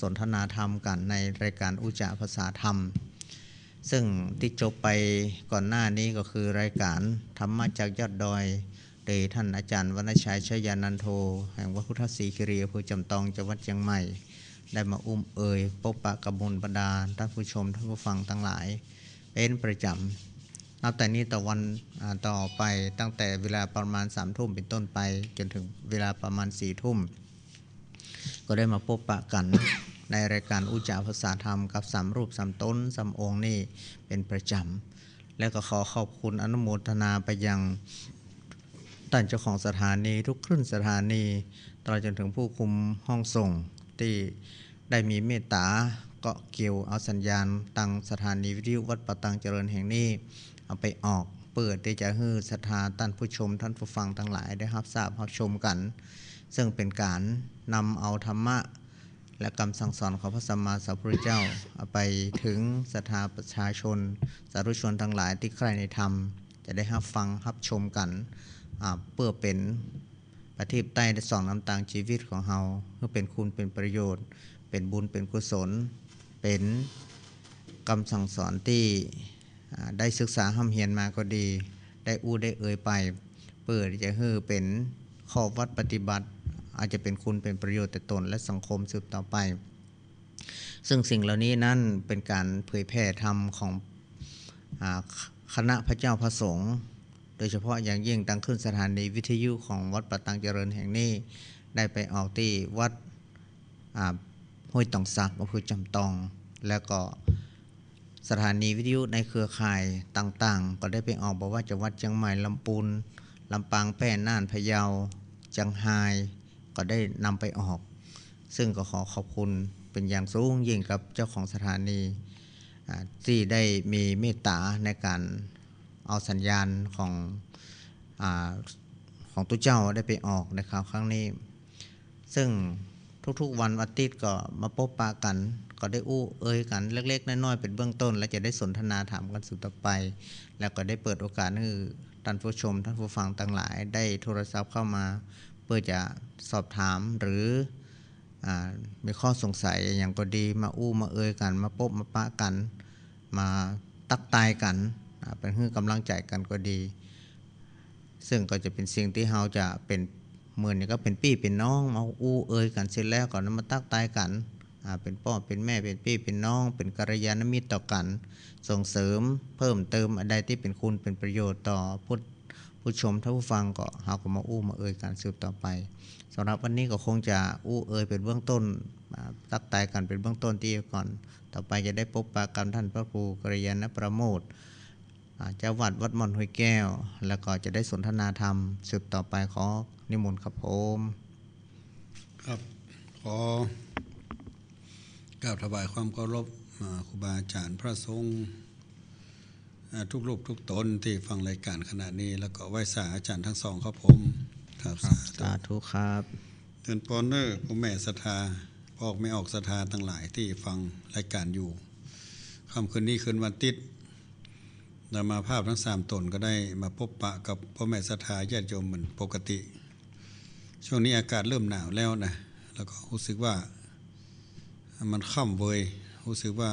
[SPEAKER 2] สนทนาธรรมกันในรายการอุจาภาษาธรรม ซึ่งที่จบไปก่อนหน้านี้ก็คือรายการธรรมะจากยอดดอยโดยท่านอาจารย์วณชัยชยานันโท แห่งวัดพุทธศรีคิรีอำเภอจำตองจังหวัดเชียงใหม่ได้มาอุ้มเอ่ยพบปะกับบุญบรรดาท่านผู้ชมท่านผู้ฟังทั้งหลาย เป็นประจำนับแต่นี้ต่อวันต่อไปตั้งแต่เวลาประมาณ3ามทุ่มเป็นต้นไปจนถึงเวลาประมาณ4ี่ทุ่มก็ได้มาพบปะกันในรายการอุจาภาษาธรรม กับสามรูปสามต้นสามองค์นี่เป็นประจำและก็ขอขอบคุณอนุโมทนาไปยังท่านเจ้าของสถานีทุกครึ่นสถานีตลอดจนถึงผู้คุมห้องส่งที่ได้มีเมตตาเกาะเกี่ยวเอาสัญญาณตังสถานีวิทยุวัดประตังเจริญแห่งนี้ เอาไปออกเปิดที่จะฮือศรัทธาท่านผู้ชม ท่านผู้ฟังทั้งหลายได้รับทราบรับชมกัน ซึ่งเป็นการนำเอาธรรมะ และคำสั่งสอนของพระสัมมาสัมพุทธเจ้าเอาไปถึงศรัทธาประชาชน สาธุชนทั้งหลาย ที่ใครในธรรมจะได้รับฟังรับชมกันเพื่อเป็นอาทิบไใต้ได้ส่องน้ำตางชีวิตของเฮาเพื่อเป็นคุณเป็นประโยชน์ เป็นบุญเป็นกุศลเป็นกรรมสั่งสอนที่ได้ศึกษาห้ามเหียนมาก็ดี ได้อู้ได้เอ่ยไป เปิดจะเฮือเป็นขอบวัดปฏิบัติอาจจะเป็นคุณเป็นประโยชน์แต่ตนและสังคมสืบต่อไป ซึ่งสิ่งเหล่านี้นั่นเป็นการเผยแพร่ธรรมของคณะพระเจ้าพระสงฆ์ดยเฉพาะอย่างยิ่งตั้งขึ้นสถานีวิทยุของวัดประตังเจริญแห่งนี้ได้ไปออกที่วัดห้วยตองซักอำเภอจำตอง แล้วก็สถานีวิทยุในเครือข่ายต่าง ๆ ก็ได้ไปออกบอกว่าจังหวัดเชียงใหม่ลำปูนลำปางแพร่น่านพะเยาจังไฮก็ได้นำไปออก ซึ่งก็ขอขอบคุณเป็นอย่างสูงยิ่งกับเจ้าของสถานีที่ได้มีเมตตาในการเอาสัญญาณของอของตุเจ้าได้ไปออกนะครับครั้งนี้ ซึ่งทุกๆวันอาทิตย์ก็มาพบปะกัน ก็ได้อู้เอ่ยกัน เล็กๆน้อยๆเป็นเบื้องต้น และจะได้สนทนาถามกันสุดต่อไป แล้วก็ได้เปิดโอกาสให้ท่านผู้ชมท่านผู้ฟังต่างหลาย ได้โทรศัพท์เข้ามาเพื่อจะสอบถามหรืออมีข้อสงสัยอย่างก็ดีมาอู้มาเอ่ยกันมาพบมาปะกัน มาตักตายกันเป็นพื่อกำลังใจกันก็ดี ซึ่งก็จะเป็นสิ่งที่เราจะเป็นเหมือนก็เป็นพี่เป็นน้องเอาอู้เอ่ยกันเสร็จแล้วก่อนนั้นมาตักตายกัน เป็นพ่อเป็นแม่เป็นพี่เป็นน้อง เป็นกัลยาณมิตรต่อกัน ส่งเสริมเพิ่มเติมอะไรที่เป็นคุณเป็นประโยชน์ต่อผู้ผู้ชมท่านผู้ฟังก็เฮาก็มาอู้มาเอ่ยกันสืบต่อไป สำหรับวันนี้ก็คงจะอู้เอ่ยเป็นเบื้องต้นตักตายกันเป็นเบื้องต้นที่ก่อน ต่อไปจะได้พบปะกับท่านพระครูกัลยาณประโมทเจ้าวัดวัดมอนห้วยแก้ว แล้วก็จะได้สนทนาธรรมสืบต่อไปขอนิมนต์ครับผมครับ ขอ
[SPEAKER 1] กราบถวายความเคารพครูบาอาจารย์พระสงฆ์ทุกรูป ทุกตนที่ฟังรายการขณะนี้แล้วก็ไหว้สาอาจารย์ทั้งสองครับผมครับสาธุครับเตือนปอนเนอร์ผูแม่ศรัทธาออกไม่ออกศรัทธาทั้งหลายที่ฟังรายการอยู่ค่ำคืนนี้คืนวันติดนำมาภาพทั้งสามตนก็ได้มาพบปะกับพ่อแม่ศรัทธาญาติโยมเหมือนปกติช่วงนี้อากาศเริ่มหนาวแล้วนะแล้วก็รู้สึกว่ามันค่ำเวยรู้สึกว่า